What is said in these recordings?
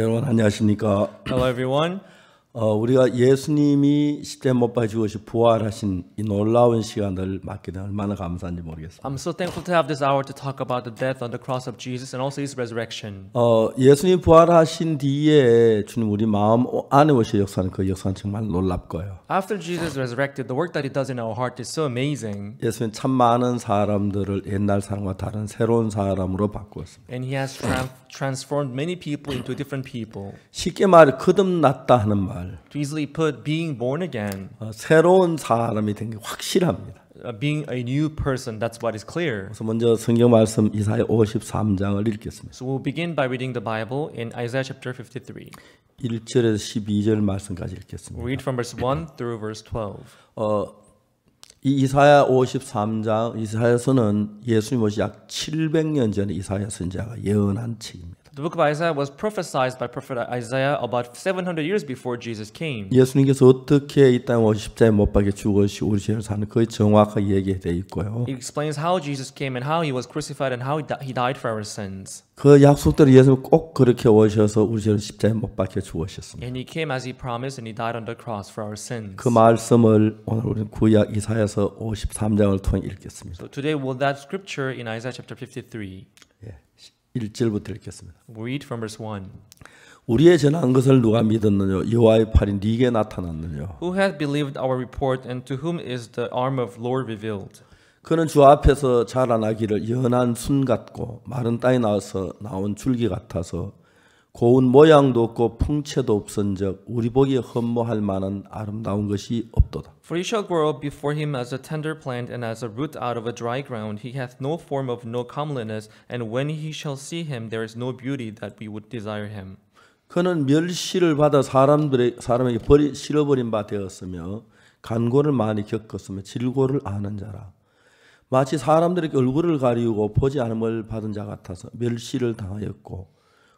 여러분 안녕하십니까? Hello everyone. 어, 우리가 예수님이 십자에 못 박혀 죽으시 부활하신 이 놀라운 시간을 맞게 된 얼마나 감사한지 모르겠습니다. I'm so thankful to have this hour to talk about the death on the cross of Jesus and also his resurrection. 어, 예수님 부활하신 뒤에 주님 우리 마음 안에 오시 역사는 그 역사는 정말 놀랍고요. After Jesus resurrected, the work that he does in our heart is so amazing. 예수님 참 많은 사람들을 옛날 사람과 다른 새로운 사람으로 바꾸었습니다. And he has transformed many people into different people. 쉽게 말해 거듭났다 하는 말 말. To easily put being born again. 새로운 사람이 된 게 확실합니다. Being a new person, that's what is clear. 그래서 먼저 성경 말씀 이사야 53장을 읽겠습니다. So we'll begin by reading the Bible in Isaiah chapter 53. 1절에서 12절 말씀까지 읽겠습니다. Read from verse 1 through verse 12. 어, 이 이사야 53장 이사야서는 예수님 오시 약 700년 전에 이사야 선자가 예언한 책입니다. The book of Isaiah was prophesied by prophet Isaiah about 700 years before Jesus came. 예수님께서 어떻게 이땅 십자에 못 박혀 죽으시고 우리 죄를 사는 거의 정확하게 얘기되어 있고요. He explains how Jesus came and how he was crucified and how he died for our sins. 그 약속대로 예수는 꼭 그렇게 오셔서 우리 죄를 십자에 못 박혀 죽으셨습니다. And he came as he promised and he died on the cross for our sins. 그 말씀을 오늘 우리는 구약 이사야서 53장을 통해 읽겠습니다. So today we'll that scripture in Isaiah chapter 53. 예. 1절부터 읽겠습니다. Read from verse 1. 우리의 전한 것을 누가 믿었느냐 여호와의 팔이 네게 나타났느냐 Who has believed our report and to whom is the arm of Lord revealed? 그는 주 앞에서 자라나기를 연한 순 같고 마른 땅에 나와서 나온 줄기 같아서 고운 모양도 없고 풍채도 없은즉 우리 보기에 흠모할 만한 아름다운 것이 없도다. For he shall grow before him as a tender plant and as a root out of a dry ground. He hath no form of no comeliness, and when he shall see him, there is no beauty that we would desire him. 그는 멸시를 받아 사람들의 사람에게 버리 실어버린 바 되었으며 간고를 많이 겪었으며 질고를 아는 자라. 마치 사람들에게 얼굴을 가리우고 보지 않음을 받은 자 같아서 멸시를 당하였고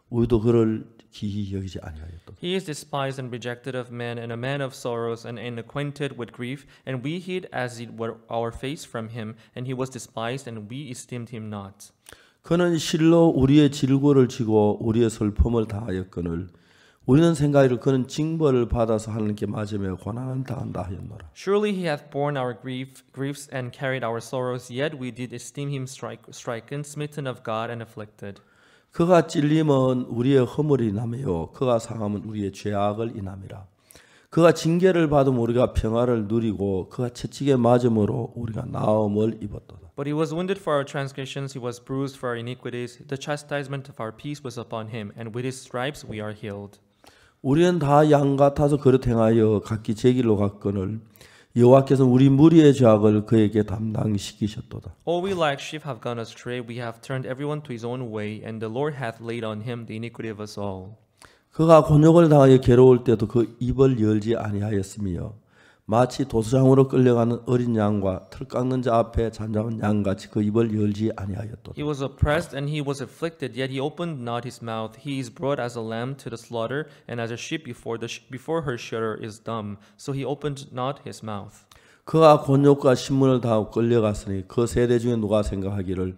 우리도 그를 기히 여기지 아니하였도다. He is despised and rejected of men, and a man of sorrows, and acquainted with grief. And we hid as it were our face from him, and he was despised, and we esteemed him not. 그는 실로 우리의 질고를 지고 우리의 슬픔을 다하였거늘 우리는 생각이로 그는 징벌을 받아서 하나님께 맞으며 고난을 당한다 하였노라. Surely he hath borne our grief, griefs and carried our sorrows. Yet we did esteem him striken, smitten of God, and afflicted. 그가 찔림은 우리의 허물이 남이요 그가 상함은 우리의 죄악을 인함이라. 그가 징계를 받음 우리가 평화를 누리고 그가 채찍에 맞음으로 우리가 나음을 입었도다. But he was wounded for our transgressions, he was bruised for our iniquities. The chastisement of our peace was upon him, and with his stripes we are healed. 우리는 다 양 같아서 그릇 행하여 각기 제 길로 갔거늘 여호와께서 우리 무리의 죄악을 그에게 담당시키셨도다. All we like sheep have gone astray; we have turned everyone to his own way, and the Lord hath laid on him the iniquity of us all. 그가 곤욕을 당하여 괴로울 때도 그 입을 열지 아니하였으며 마치 도수장으로 끌려가는 어린 양과 털 깎는 자 앞에 잠잠한 양같이 그 입을 열지 아니하였도다. He was oppressed and he was afflicted, yet he opened not his mouth. He is brought as a lamb to the slaughter, and as a sheep before the before her shudder is dumb, so he opened not his mouth. 그가 곤욕과 신문을 다 끌려갔으니 그 세대 중에 누가 생각하기를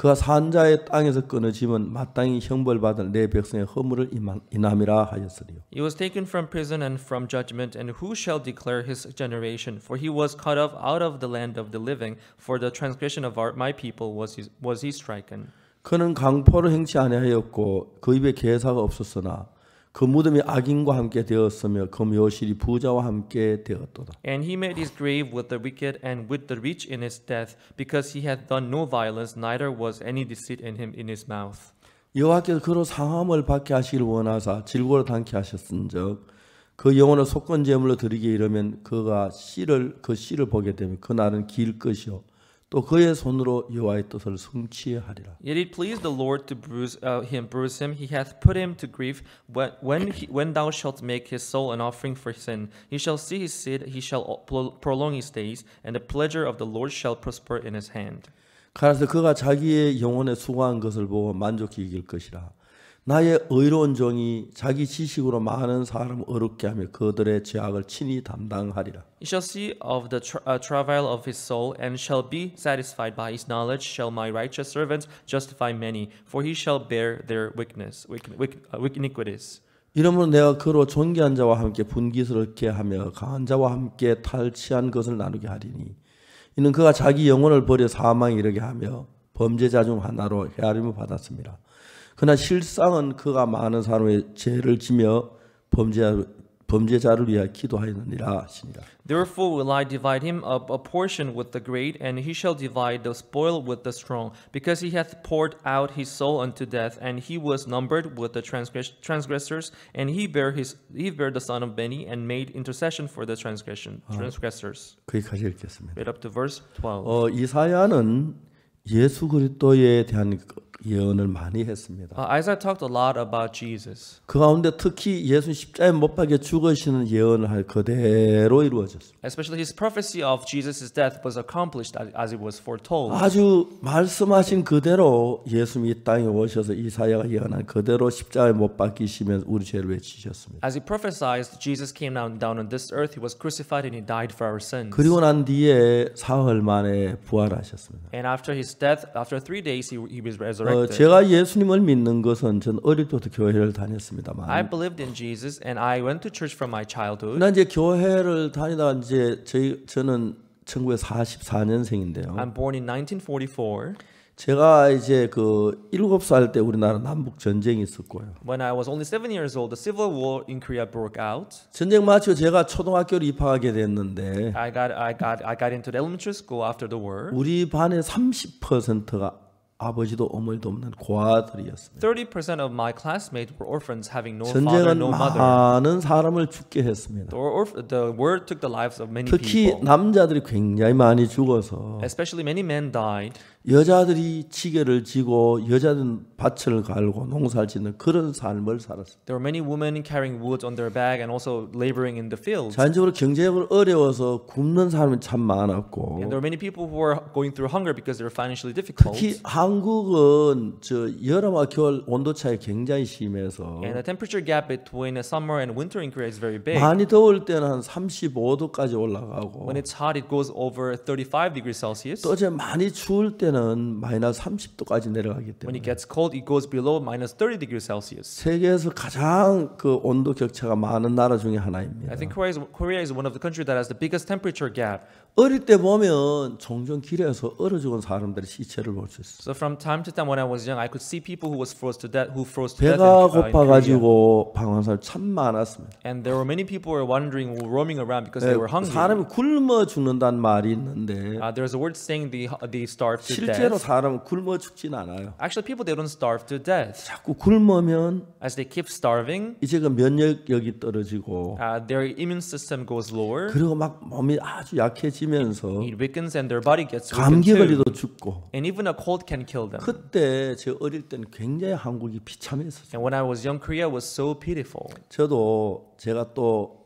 그가 산자의 땅에서 끊어짐은 마땅히 형벌받을 내 백성의 허물을 인함이라 하였으리요. He was taken from prison and from judgment, and who shall declare his generation? For he was cut off out of the land of the living, for the transgression of our, my people was he, was he stricken. 그는 강포를 행치 아니하였고 그 입에 계사가 없었으나 그 무덤이 악인과 함께 되었으며 그 묘실이 부자와 함께 되었도다. And he made his grave with the wicked and with the rich in his death, because he had done no violence, neither was any deceit in him in his mouth. 여호와께서 그로 상함을 받게 하시길 원하사 질고를 당케 하셨은즉 그 영혼을 속건 제물로 드리게 이르면 그가 씨를 그 씨를 보게 되면 그 날은 길 것이요 또 그의 손으로 여호와의 뜻을 성취하리라. Yet it pleased the Lord to bruise uh, him, bruise him. He hath put him to grief. When when, he, when thou shalt make his soul an offering for sin, he shall see his seed. He shall prolong his days, and the pleasure of the Lord shall prosper in his hand. 그래서 그가 자기의 영혼에 수고한 것을 보고 만족히 이길 것이라. 나의 의로운 종이 자기 지식으로 많은 사람을 어렵게 하며 그들의 죄악을 친히 담당하리라. He shall see of the tra uh, travail of his soul and shall be satisfied by his knowledge. Shall my righteous servant justify many, for he shall bear their weakness, weak, weak, weak iniquities. 이러므로 내가 그로 존귀한 자와 함께 분기스럽게 하며 강한 자와 함께 탈취한 것을 나누게 하리니 이는 그가 자기 영혼을 버려 사망에 이르게 하며 범죄자 중 하나로 헤아림을 받았습니다. 그러나 실상은 그가 많은 사람의 죄를 지며 범죄 범죄자를 위하여 기도하였느니라 하시니라. Therefore will I divide him up a portion with the great, and he shall divide the spoil with the strong, because he hath poured out his soul unto death, and he was numbered with the transgress transgressors, and he bare his he bare the son of many, and made intercession for the transgression transgressors. 아, 거기까지 읽겠습니다. Read up to verse 12. 어 이사야는 예수 그리스도에 대한 예언을 많이 했습니다. Uh, Isaiah talked a lot about Jesus. 그 가운데 특히 예수 십자에 못 박여 죽으시는 예언을 할 그대로 이루어졌습니다. Especially his prophecy of Jesus' death was accomplished as it was foretold. 아주 말씀하신 그대로 예수님이 이 땅에 오셔서 이사야가 예언한 그대로 십자에 못 박히시면 우리 죄를 외치셨습니다. As he prophesied, Jesus came down, down on this earth. He was crucified and he died for our sins. 그리고 난 뒤에 사흘 만에 부활하셨습니다. And after his death, after three days, he, he was resurrected. 어, 제가 예수님을 믿는 것은 전 어릴 때부터 교회를 다녔습니다만. I believed in Jesus and I went to church from my childhood. 나 이제 교회를 다니다 이제 저희 저는 1944년생인데요. I'm born in 1944. 제가 이제 그 일곱 살 때 우리나라 남북 전쟁이 있었고요. When I was only seven years old, the civil war in Korea broke out. 전쟁 마치고 제가 초등학교를 입학하게 됐는데. I got I got I got into the elementary school after the war. 우리 반의 30%가 아버지도 어머니도 없는 고아들이었습니다. 30% of my classmates were orphans having no father, no mother. 많은 사람을 죽게 했습니다. The, orf- the word took the lives of many 특히 people. 특히 남자들이 굉장히 많이 죽어서 Especially many men died. 여자들이 지게를 지고 여자들은 밭을 갈고 농사를 짓는 그런 삶을 살았어요. There were many women carrying wood on their bag and also laboring in the fields. 자연적으로 경제적으로 어려워서 굶는 사람이 참 많았고. And there were many people who were going through hunger because they were financially difficult. 특히 한국은 저 여름과 겨울 온도 차이 굉장히 심해서. And the temperature gap between summer and winter increase is very big. 많이 더울 때는 한 35도까지 올라가고. When it's hot, it goes over 35 degrees Celsius. 또 이제 많이 추울 때 때는 마이너스 30도까지 내려가기 때문에. When it gets cold, it goes below minus 30 degrees Celsius. 세계에서 가장 그 온도 격차가 많은 나라 중에 하나입니다. I think Korea is, Korea is one of the countries that has the biggest temperature gap. 어릴 때 보면 종종 길에서 얼어 죽은 사람들의 시체를 볼 수 있어. So from time to time when I was young, I could see people who was froze to death, who froze to death. 배가 고파 가지고 방황 사람 참 많았습니다. And there were many people who were wandering, roaming around because 네, they were hungry. 사람이 굶어 죽는다는 말이 있는데. Uh, there's a word saying the the starve to death. 실제로 사람은 굶어 죽진 않아요. Actually, people they don't starve to death. 자꾸 굶으면 as they keep starving, 이제 그 면역력이 떨어지고. Uh, their immune system goes lower. 그리고 막 몸이 아주 약해지. 찌면서 it weakens and their body gets 감기 걸리도 죽고 and even a cold can kill them. 그때 제 어릴 때는 굉장히 한국이 비참했었어요. And when I was young, Korea was so pitiful. 저도 제가 또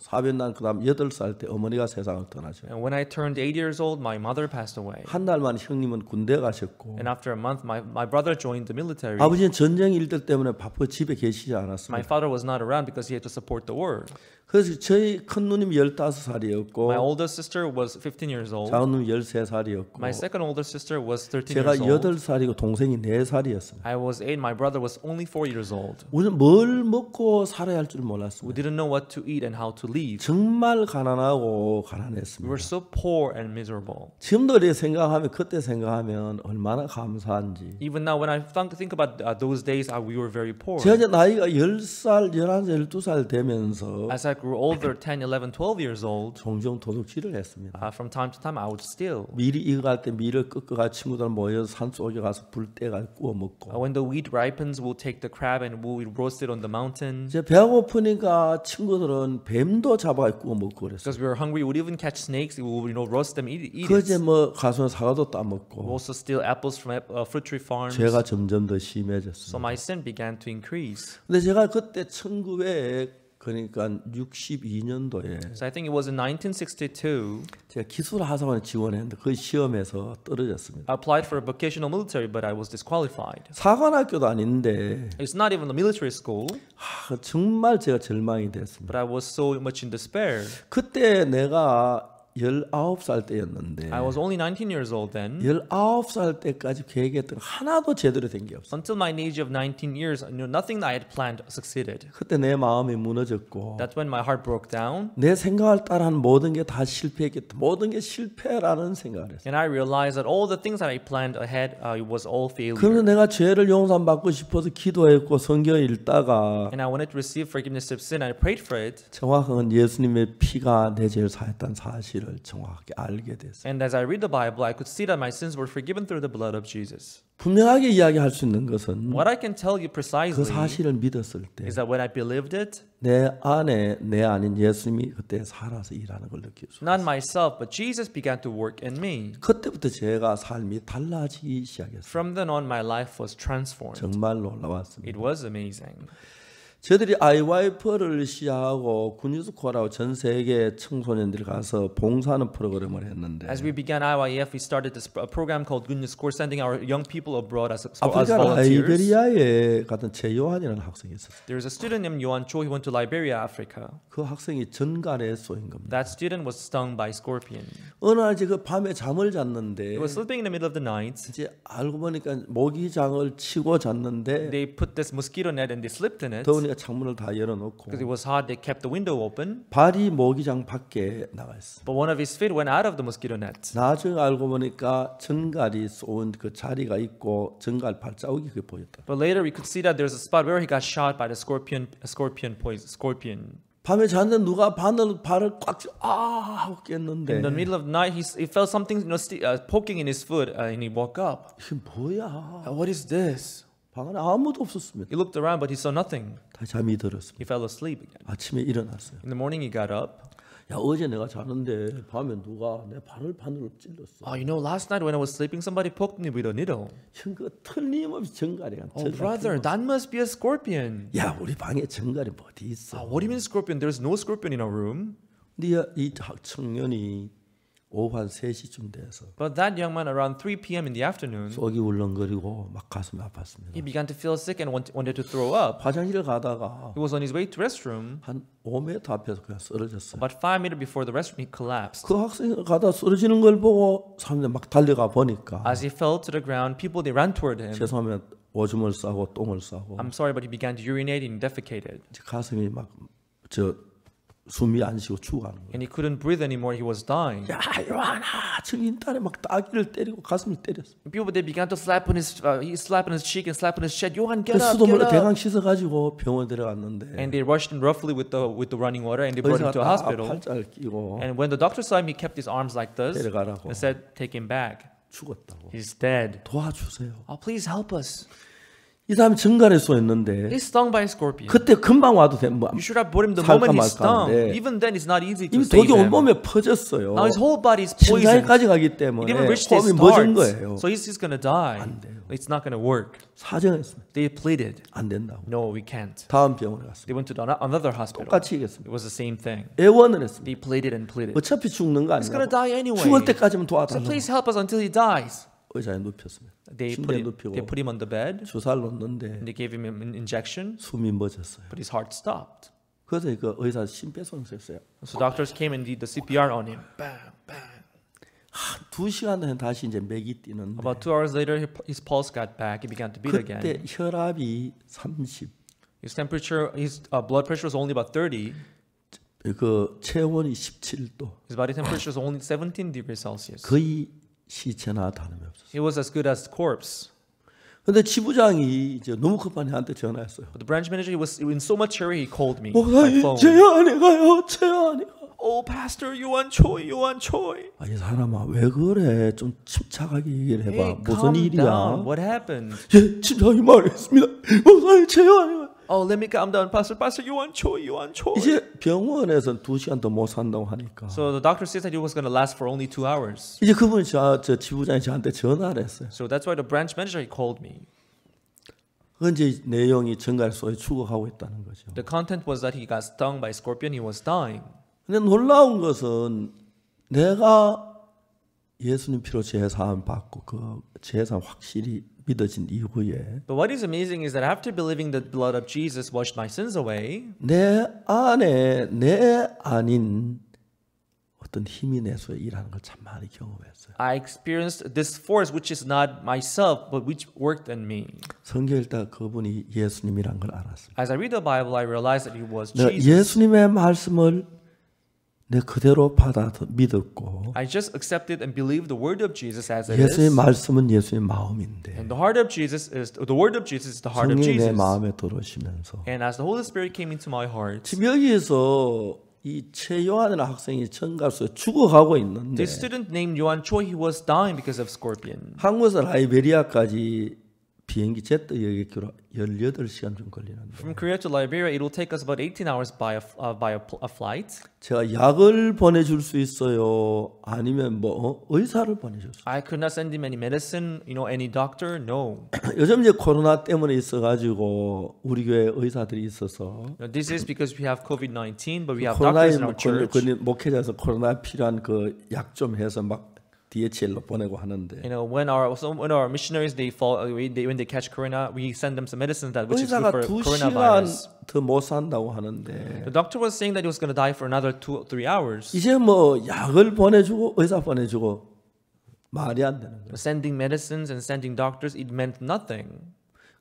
사변난 그다음 8살 때 어머니가 세상을 떠나셨어요. And when I turned 8 years old, my mother passed away. 한 달만 형님은 군대 가셨고. And after a month, my my brother joined the military. 아버지는 전쟁 일들 때문에 바빠 집에 계시지 않았습니다. My father was not around because he had to support the war. 그래서 저희 큰 누님 15살이었고 My older sister was 15 years old. 작은 누님 13살이었고 My second older sister was 13 제가 years old. 8살이고 동생이 4살이었습니다. I was 8, my brother was only 4 years old. 우리는 뭘 먹고 살아야 할 줄 몰랐습니다. We didn't know what to eat and how to live. 정말 가난하고 가난했습니다. We were so poor and miserable. 지금도 이렇게 생각하면 그때 생각하면 얼마나 감사한지. Even now when I think about those days we were very poor. 제가 이제 나이가 10살, 11살, 12살 되면서 As I that grew older, 10, 11, 12 years old, 종종 도둑질을 했습니다. uh, from time to time I would steal. 밀이 익어갈 때 밀을 끄끄가 친구들 모여 산 속에 가서 불때가 구워 Uh, 먹고. when the wheat ripens, we'll take the crab and we'll roast it on the mountain. 이제 배가 고프니까 친구들은 뱀도 잡아 구워 먹고 그랬어요. Because we were hungry, we'd even catch snakes. We would, you know, roast them, eat, eat it. 그제 뭐 가서 사과도 따 We'll 먹고. also steal apples from ap- uh, fruit tree farms. 죄가 점점 더 심해졌어요. So my sin began to increase. 근데 제가 그때 1900 그러니까 62년도에 So I think it was in 1962 제가 기술 하사관에 지원했는데 그 시험에서 떨어졌습니다. I applied for a vocational military but I was disqualified. 사관학교도 아닌데 It's not even a military school 하, 정말 제가 절망이 됐습니다. but I was so much in despair. 그때 내가 19살 때였는데 I was only 19 years old then. 19살 때까지 계획했던 하나도 제대로 된 게 없어. Until my age of 19 years, I knew nothing that I had planned succeeded. 그때 내 마음이 무너졌고 That's when my heart broke down. 내 생각을 따라한 모든 게 다 실패했겠다. 모든 게 실패라는 생각을 했어. And I realized that all the things that I planned ahead uh, was all failure. 그래서 내가 죄를 용서 받고 싶어서 기도했고 성경 읽다가 And I wanted to receive forgiveness of sin. I prayed for it. 정확한 예수님의 피가 내 죄를 사했다는 사실을 죄를 정확하게 알게 됐어요. And as I read the Bible, I could see that my sins were forgiven through the blood of Jesus. 분명하게 이야기할 수 있는 것은 What I can tell you precisely 그 사실을 믿었을 때 is that when I believed it, 내 안에 내 아닌 예수님이 그때 살아서 일하는 걸 느낄 수. Not myself, but Jesus began to work in me. 그때부터 제가 삶이 달라지기 시작했어요. From then on, my life was transformed. 정말 놀라웠습니다. It was amazing. 저들이 아이와이퍼를 시작하고 군유스코라고 전 세계 청소년들이 가서 봉사하는 프로그램을 했는데 As we began IYF, we started this program called Goodness Corps, sending our young people abroad as, as volunteers. 아이베리아에 갔던 최요한이라는 학생이 있었어요. There was a student named Yohan Cho. He went to Liberia, Africa. 그 학생이 전갈에 쏘인 겁니다. That student was stung by scorpion. 어느 날 제가 밤에 잠을 잤는데 He was sleeping in the middle of the night. 이제 알고 보니까 모기장을 치고 잤는데 They put this mosquito net and they slipped in it. 더우니까 창문을 다 열어놓고 Because it was hard, they kept the window open. 발이 모기장 밖에 나와 있어. But one of his feet went out of the mosquito net. 나중 알고 보니까 전갈이 쏜그 자리가 있고 전갈 발자국이 그 보였다. But later we could see that there's a spot where he got shot by the scorpion, scorpion poison, scorpion. 밤에 잤는데 누가 바늘 발을 꽉아 하고 깼는데. In the middle of the night, he, he felt something you know, sti- uh, poking in his foot, uh, and he woke up. 이게 뭐야? What is this? 방 안에 아무도 없었습니다. He looked around but he saw nothing. 다 잠이 들었습니다. He fell asleep again. 아침에 일어났어요. In the morning he got up. 야 어제 내가 자는데 밤에 누가 내 발을 바늘로 찔렀어. Oh, you know, last night when I was sleeping, somebody poked me with a needle. 형그 틀림없이 정갈이가. Oh, brother, that must be a scorpion. 야 우리 방에 정갈이 어디 있어? Oh, what do you mean scorpion? There's no scorpion in our room. 근데 이 청년이 오후 한 3시쯤 돼서 But that young man around 3 p.m. in the afternoon 속이 울렁거리고 막 가슴이 아팠습니다. He began to feel sick and wanted to throw up. 화장실을 가다가 He was on his way to restroom. 한 5m 앞에서 그냥 쓰러졌어요. About 5 m before the restroom he collapsed. 그 학생이 가다 쓰러지는 걸 보고 사람들이 막 달려가 보니까 As he fell to the ground, people they ran toward him. 죄송하면 오줌을 싸고 똥을 싸고 I'm sorry but he began to urinate and defecated. 가슴이 막저 숨이 안 쉬고 죽어가는 거예요. And he couldn't breathe anymore. He was dying. 야, 요한아, 증인 딸이 막 따귀를 때리고 가슴을 때렸어. People they began to slap on his, uh, he slapped on his cheek and on his chest. 요한 get up, get up. 대강 씻어가지고 병원 데려갔는데. And they rushed him roughly with the with the running water and they brought him to a hospital. 끼고. And when the doctor saw him, he kept his arms like this. 데려가라고. And said, take him back. 죽었다고. He's dead. 도와주세요. Oh, please help us. 이 사람이 증가를 쏘였는데 He's stung by a scorpion. 그때 금방 와도 돼. 뭐, You should have brought him the moment he's stung. Even then it's not easy to 이미 save 독이 him. 온몸에 퍼졌어요. Now his whole body is poisoned. 신장까지 가기 때문에 It even reached his 몸이 멎은 거예요. So he's, he's gonna die. 안 돼요. It's not gonna work. 사정했습니다. They pleaded. 안 된다고. No, we can't. 다음 병원에 갔습니다. They went to another hospital. 똑같이 얘기했습니다. It was the same thing. 애원을 했습니다. They pleaded and pleaded. 어차피 죽는 거 아니야. He's gonna die anyway. 죽을 때까지만 도와달라고. So please help us until he dies. 의자에 눕혔습니다. They 침대에 put him, 눕히고 they put him on the bed. 주사를 놓는데 and they gave him an injection, 숨이 멎었어요. but his heart stopped. 그래서 그 의사 심폐소생술했어요. So doctors came and did the CPR on him. Bam, bam. 두 시간 후에 다시 이제 맥이 뛰는데 About two hours later, he- his pulse got back. He began to beat again. 그때 혈압이 30, His temperature, his uh, blood pressure was only about 30. 그 체온이 17도, His body temperature was only 17 degrees Celsius. 거의 시체나 다름이 없었어요. He was as good as corpse. 근데 지부장이 이제 너무 급한애한테 전화했어요. But the branch manager he was in so much hurry he called me. 어, 제 아내가요, 제 아내가. Oh, Pastor Yuan Choi, Yuan Choi. 아니 사람아 왜 그래? 좀 침착하게 얘기를 해봐. Hey, 무슨 일이야? Down. What happened? 예, 침착히 말했습니다. 목사님 제 아내가. 어, let me calm down, pastor. Pastor, you want joy, you want joy. 이제 병원에서 두 시간 더못 산다고 하니까. So the doctor said that he was going to last for only two hours. 이제 그분 저, 저 지부장이 저한테 전화를 했어요. So that's why the branch manager he called me. 현재 내용이 정갈소에 추격하고 있다는 거죠. The content was that he got stung by scorpion. He was dying. 근데 놀라운 것은 내가 예수님 피로 제사함 받고 그 제사 확실히 믿어진 이후에 But what is amazing is that after believing the blood of Jesus washed my sins away, 내 안에 내 아닌 어떤 힘이 내서 일하는 걸참 많이 경험했어요. I experienced this force which is not myself but which worked in me. 성경 읽다 그분이 예수님이란 걸 알았어요. As I read the Bible, I realized that he was Jesus. 예수님의 말씀을 내 그대로 받아 믿었고 I just accepted and believed the word of Jesus as it 예수의 is. 말씀은 예수의 마음인데 And the heart of Jesus is the word of Jesus is the heart of Jesus. 내 마음에 들어오시면서 And as the Holy Spirit came into my heart. 지금 여기에서 이 최요한이라는 학생이 청가서 죽어가고 있는데. The student named Yohan Choi he was dying because of scorpion. 한국에서 라이베리아까지 비행기 제트 여객기로 18시간 좀 걸리는데. From Korea to Liberia, it will take us about 18 hours by a uh, by a, a flight. 제가 약을 보내줄 수 있어요? 아니면 뭐 어? 의사를 보내줄 수? I could not send him any medicine, you know, any doctor. No. 요즘 이제 코로나 때문에 있어가지고 우리 교회 의사들이 있어서. Now, this is because we have COVID-19, but we have doctors in our church. 코로나 목회자에서 코로나 필요한 그 약 좀 해서 막 DHL로 보내고 하는데. You know, when our so when our missionaries they fall away, they, when they catch corona, we send them some medicines that which is good for coronavirus. 더못 산다고 하는데. The doctor was saying that he was going to die for another two, three hours. 이제 뭐 약을 보내주고 의사 보내주고 말이 안 되는 거예요. Sending medicines and sending doctors, it meant nothing.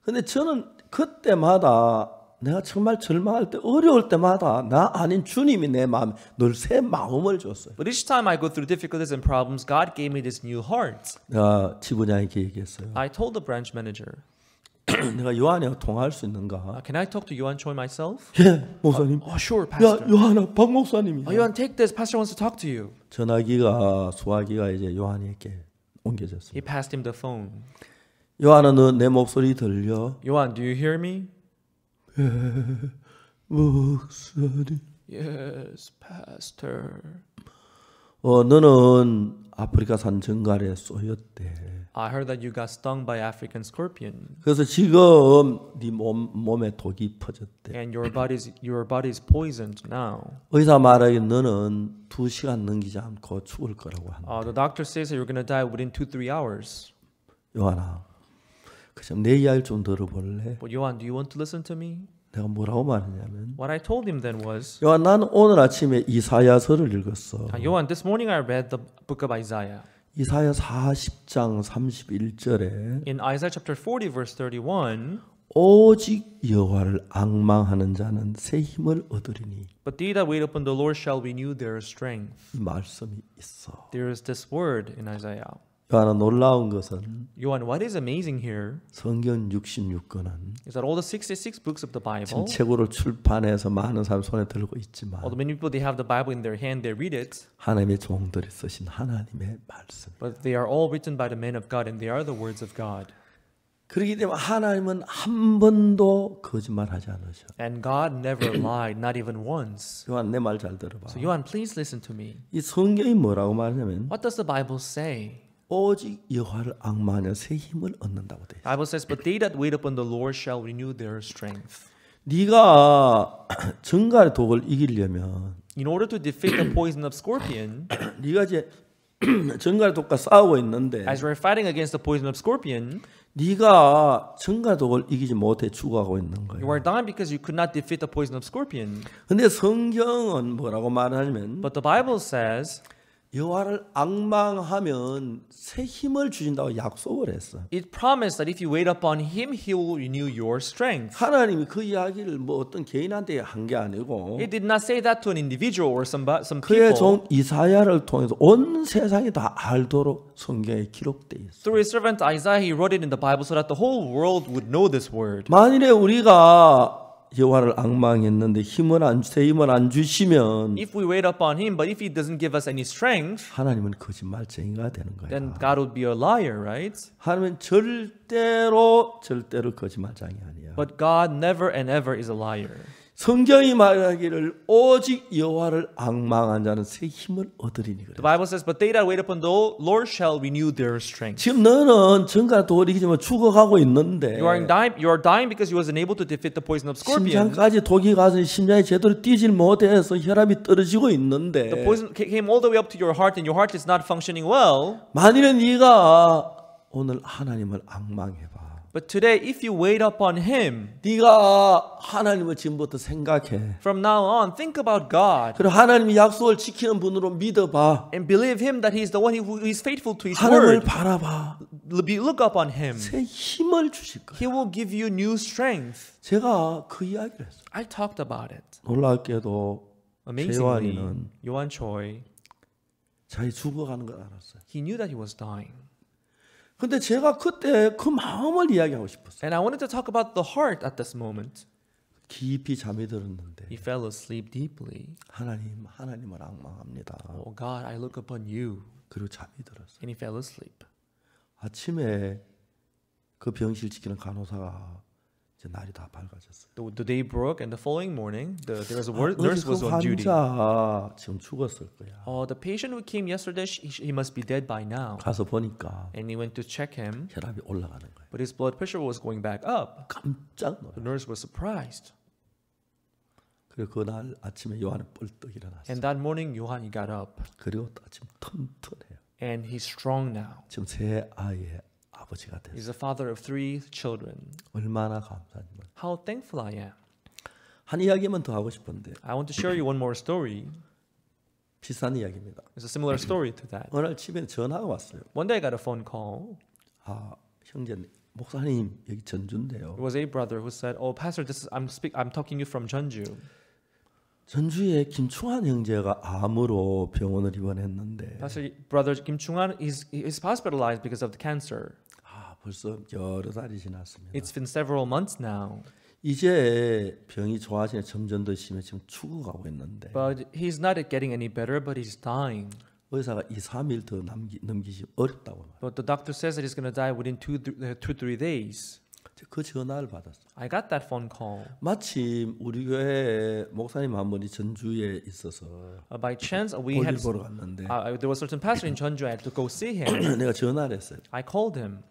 근데 저는 그때마다 내가 정말 절망할 때 어려울 때마다 나 아닌 주님이 내 마음 늘새 마음을 줬어요. But each time I go through difficulties and problems, God gave me this new heart. 내가 지부장에게 얘기했어요. I told the branch manager. 내가 요한이랑 통화할 수 있는가? Uh, can I talk to Yohan Choi myself? 예, 목사님. Uh, oh, sure, pastor. 야, 요한아, 박 목사님이. Uh, Yohan, take this. Pastor wants to talk to you. 전화기가 소화기가 이제 요한이에게 옮겨졌습니다. He passed him the phone. 요한아, 너내 목소리 들려? 요한, do you hear me? 목사님. Yes, pastor. 어, 너는 아프리카산 정갈에 쏘였대. I heard that you got stung by African scorpion. 그래서 지금 네몸 몸에 독이 퍼졌대. And your body's your body's poisoned now. 의사 말하기 너는 2 시간 넘기지 않고 죽을 거라고 한다. Uh, the doctor says that you're going to die within 2-3 hours. 요한아. 그럼 내 이야기를 좀 들어볼래? But Johan, do you want to listen to me? 내가 뭐라고 말했냐면 What I told him then was 요한 나는 오늘 아침에 이사야서를 읽었어. Johan, this morning I read the book of Isaiah. 이사야 40장 31절에 In Isaiah chapter 40 verse 31 오직 여호와를 악망하는 자는 새 힘을 얻으리니 But they that wait upon the Lord shall renew their strength. 이 말씀이 있어. There is this word in Isaiah. 요한은 놀라운 것은 Yohan, what is amazing here 성경 66권은 is that all the 66 books of the 지금 Bible, 책으로 출판해서 많은 사람 손에 들고 있지만 although many people they have the Bible in their hand, they read it, 하나님의 종들이 쓰신 하나님의 말씀. but they are all written by the men of God and they are the words of God. 그렇기 때문에 하나님은 한 번도 거짓말하지 않으셔. And God never lied, not even once. 요한 내 말 잘 들어봐. So Yohan, please listen to me. 이 성경이 뭐라고 말하냐면 What does the Bible say? 오직 여호와를 악마는 새 힘을 얻는다고 돼. Bible says, but they that wait upon the Lord shall renew their strength. 네가 정갈의 독을 이기려면 In order to defeat the poison of scorpion, 네가 이제 정갈의 독과 싸우고 있는데 As we're fighting against the poison of scorpion, 네가 정갈독을 이기지 못해 죽어가고 있는 거예요. You are dying because you could not defeat the poison of scorpion. 근데 성경은 뭐라고 말하냐면 But the Bible says 여호와를 악망하면 새 힘을 주신다고 약속을 했어. It promised that if you wait upon Him, He will renew your strength. 하나님이 그 이야기를 뭐 어떤 개인한테 한 게 아니고. It did not say that to an individual or some some people. 그의 종 이사야를 통해서 온 세상이 다 알도록 성경에 기록돼 있어. Through his servant Isaiah, he wrote it in the Bible so that the whole world would know this word. 만일에 우리가 여호와를 악망했는데 힘을 안세 힘을 안 주시면 if we wait upon him but if he doesn't give us any strength 하나님은 거짓말쟁이가 되는 거야. Then God would be a liar, right? 하나님은 절대로 절대로 거짓말쟁이 아니야. But God never and ever is a liar. 성경이 말하기를 오직 여호와를 악망한 자는 새 힘을 얻으리니 그래. The Bible says, but they that wait upon the Lord shall renew their strength. 지금 너는 전과 독이 지금 죽어가고 있는데. You are dying. You are dying because you was unable to defeat the poison of scorpion. 심장까지 독이 가서 심장이 제대로 뛰질 못해서 혈압이 떨어지고 있는데. The poison came all the way up to your heart, and your heart is not functioning well. 만일에 네가 오늘 하나님을 악망해봐. But today if you wait upon him 네가 하나님을 지금부터 생각해. From now on think about God. 그리고 하나님이 약속을 지키는 분으로 믿어 봐. And believe him that he's the one who is faithful to his 하나님을 word. 바라봐. Look upon him. 새 힘을 주실 거야. He will give you new strength. 제가 그 이야기를 했어. I talked about it. 놀랍게도 Amazingly, 요한이는 요한 초이 자기 죽어가는 걸 알았어요. He knew that he was dying. 근데 제가 그때 그 마음을 이야기하고 싶었어요. And I wanted to talk about the heart at this moment. 깊이 잠이 들었는데. He fell asleep deeply. 하나님, 하나님을 악망합니다. Oh God, I look upon you. 그리고 잠이 들었어요. And he fell asleep. 아침에 그 병실 지키는 간호사가 날이 다 밝아졌어요. The, day broke and the following morning, the, there was a nurse was on duty. 지금 죽었을 거야. Oh, the patient who came yesterday, he, he must be dead by now. 가서 보니까 And he went to check him, 혈압이 올라가는 거야. but his blood pressure was going back up. 깜짝 The nurse was surprised. 그리고 그날 아침에 뻘떡 일어났어. And that morning, Johan got up, 그리고 아침 튼튼해요. and he's strong now. 지금 제 아이의 아버지가 됐어요. He's the father of three children. 얼마나 감사한지. How thankful I am. 한 이야기만 더 하고 싶은데. I want to share you one more story. 비슷한 이야기입니다. It's a similar story to that. 어느 날 집에 전화가 왔어요. One day I got a phone call. 아 형제님 목사님 여기 전주인데요. It was a brother who said, "Oh, pastor, this is, I'm speak I'm talking you from 전주." 전주에 김충환 형제가 암으로 병원을 입원했는데. Pastor, brother Kim Chung-han is is hospitalized because of the cancer. 벌써 여러 달이 지났습니다. It's been several months now. 이제 병이 좋아지는 점점 더 심해 지금 죽어가고 있는데. But he's not getting any better, but he's dying. 의사가 2, 3일 더 남기, 넘기지 어렵다고 말해요. But the doctor says that he's going to die within 2 to 3 days. 그 전화를 받았어. I got that phone call. 마침 우리 교회 목사님 한 분이 전주에 있어서 uh, by chance we had 보러 갔는데 uh, there was certain pastor in Jeonju I had to go see him. 내가 전화를 했어요. I called him.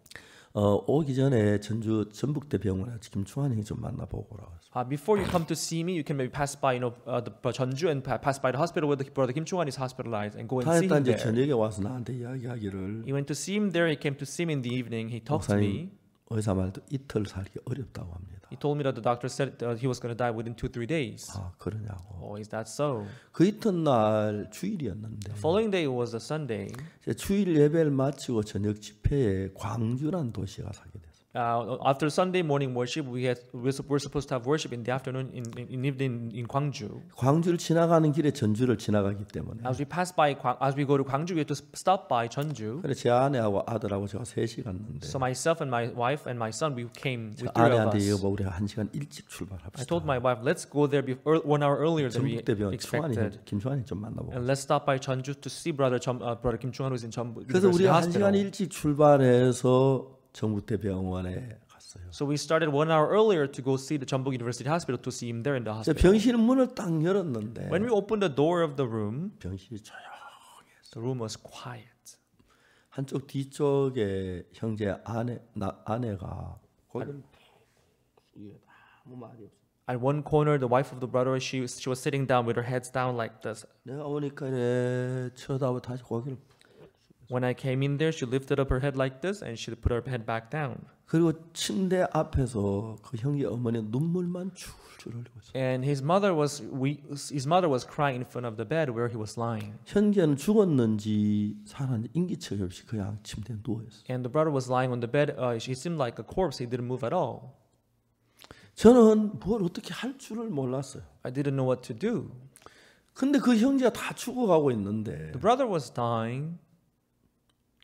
어, 오기 전에 전주 전북대 병원에 김충환이 좀 만나보고 라고 했어. Uh, before you come to see me, you can maybe pass by, you know, uh, the Jeonju and pass by the hospital where the brother Kim Chung-han is hospitalized and go and see him there. 저녁에 와서 나한테 이야기하기를. He went to see him there. He came to see me in the evening. He talked to me. 의사 말도 이틀 살기 어렵다고 합니다. He told me that the doctor said that he was going to die within two three days. 아 그러냐고. Oh, is that so? 그 이튿날 주일이었는데. The following day was a Sunday. 주일 예배를 마치고 저녁 집회에 광주란 도시에 가서 하게 됐어요. Uh, after Sunday morning worship, we had we were supposed to have worship in the afternoon in in evening in Gwangju. 광주를 지나가는 길에 전주를 지나가기 때문에. As we pass by, as we go to Gwangju, we have to stop by Jeonju. 그래 제 아내하고 아들하고 제가 3시 갔는데. So myself and my wife and my son, we came with three of us. 아내한테 여보 우리 한 시간 일찍 출발합시다. I told my wife, let's go there one hour earlier than we expected. 김수환이 좀 만나보고. And let's stop by Jeonju to see brother Chum, uh, brother Kim Chung-han who's in Jeonju. 그래서 우리 한 시간 일찍 출발해서. 정북대병원에 갔어요. So we started one hour earlier to go see the Jeonbuk University Hospital to see him there in the hospital. 병실 문을 딱 열었는데 When we opened the door of the room, 병실이 조용했어요. The room was quiet. 한쪽 뒤쪽에 형제 아내 나, 아내가 거기 아무 말이 없어. At one corner, the wife of the brother, she she was sitting down with her head down like this. 내가 오니까 쳐다보 다시 거기를 When I came in there, she lifted up her head like this and she put her head back down. 그리고 침대 앞에서 그 형의 어머니는 눈물만 줄줄 흘리고 있어. And his mother was we, his mother was crying in front of the bed where he was lying. 형제는 죽었는지 살았는지 인기척이 없이 그냥 침대에 누워 있어. And the brother was lying on the bed. Uh, he seemed like a corpse. He didn't move at all. 저는 뭘 어떻게 할 줄을 몰랐어요. I didn't know what to do. 근데 그 형제가 다 죽어가고 있는데. The brother was dying.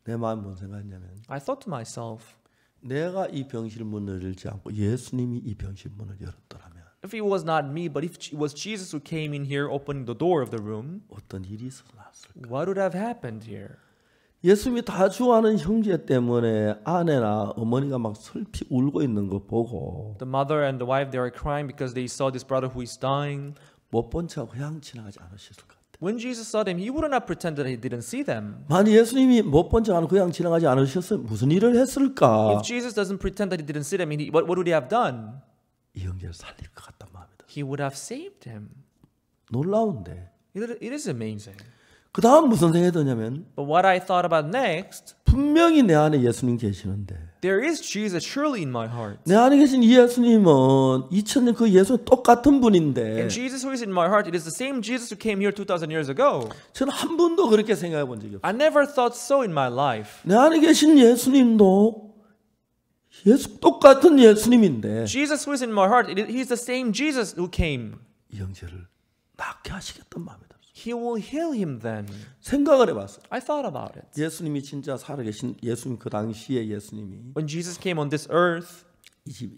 내 마음 뭔 생각했냐면 I thought to myself 내가 이 병실 문을 열지 않고 예수님이 이 병실 문을 열었더라면 If it was not me but if it was Jesus who came in here opening the door of the room 어떤 일이 있었을까? What would have happened here? 예수님이 다 좋아하는 형제 때문에 아내나 어머니가 막 슬피 울고 있는 거 보고 The mother and the wife they are crying because they saw this brother who is dying 못본척 허양치나 하지 않으셨을까? When Jesus saw them, he would not pretend that he didn't see them. 만약 예수님이 못 본 척하는 그냥 지나가지 않으셨으면 무슨 일을 했을까? If Jesus doesn't pretend that he didn't see them, what, what would he have done? 이 형제를 살릴 것 같단 말입니다. He would have saved him. 놀라운데. It, it is amazing. 그 다음 무슨 생각이 드냐면 But what I thought about next, 분명히 내 안에 예수님 계시는데 There is Jesus surely in my heart. 내 안에 계신 예수님은 2000년 그 예수 똑같은 분인데. And Jesus who is in my heart, it is the same Jesus who came here 2000 years ago. 저는 한 번도 그렇게 생각해 본 적이 없어요. I never thought so in my life. 내 안에 계신 예수님도 예수 똑같은 예수님인데. Jesus who is in my heart, it is, he is the same Jesus who came. 영제를 낳게 하시겠단 마음이다. He will heal him then. 생각을 해봤어요. I thought about it. 예수님이 진짜 살아계신 예수님 그 예수님이. When Jesus came on this earth.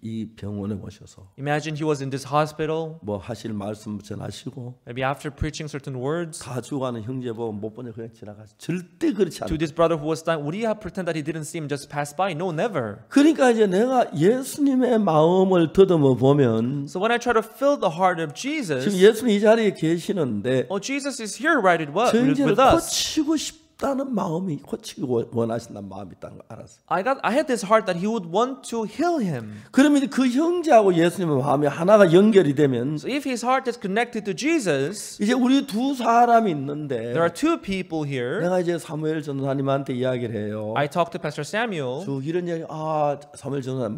이 병원에 오셔서 Imagine he was in this hospital. 뭐 하실 말씀 전하시고 Maybe after preaching certain words 가져가는 형제 보고 못 보내 그냥 지나가서 절대 그렇지 않아. To this brother who was dying, would you have pretend that he didn't see him just pass by? No, never. 그러니까 이제 내가 예수님의 마음을 더듬어 보면 So when I try to fill the heart of Jesus 지금 예수님 이 자리에 계시는데 Oh, Jesus is here right it was with us. 고치고 싶 싶다는 마음이 고치기 원하신다는 마음이 있다는 걸 알았어. I got I had this heart that he would want to heal him. 그러면 그 형제하고 예수님의 마음이 하나가 연결이 되면 so if his heart is connected to Jesus 이제 우리 두 사람이 있는데 there are two people here. 내가 이제 사무엘 전사님한테 이야기를 해요. I talked to Pastor Samuel. 주 이런 얘기 아 사무엘 전사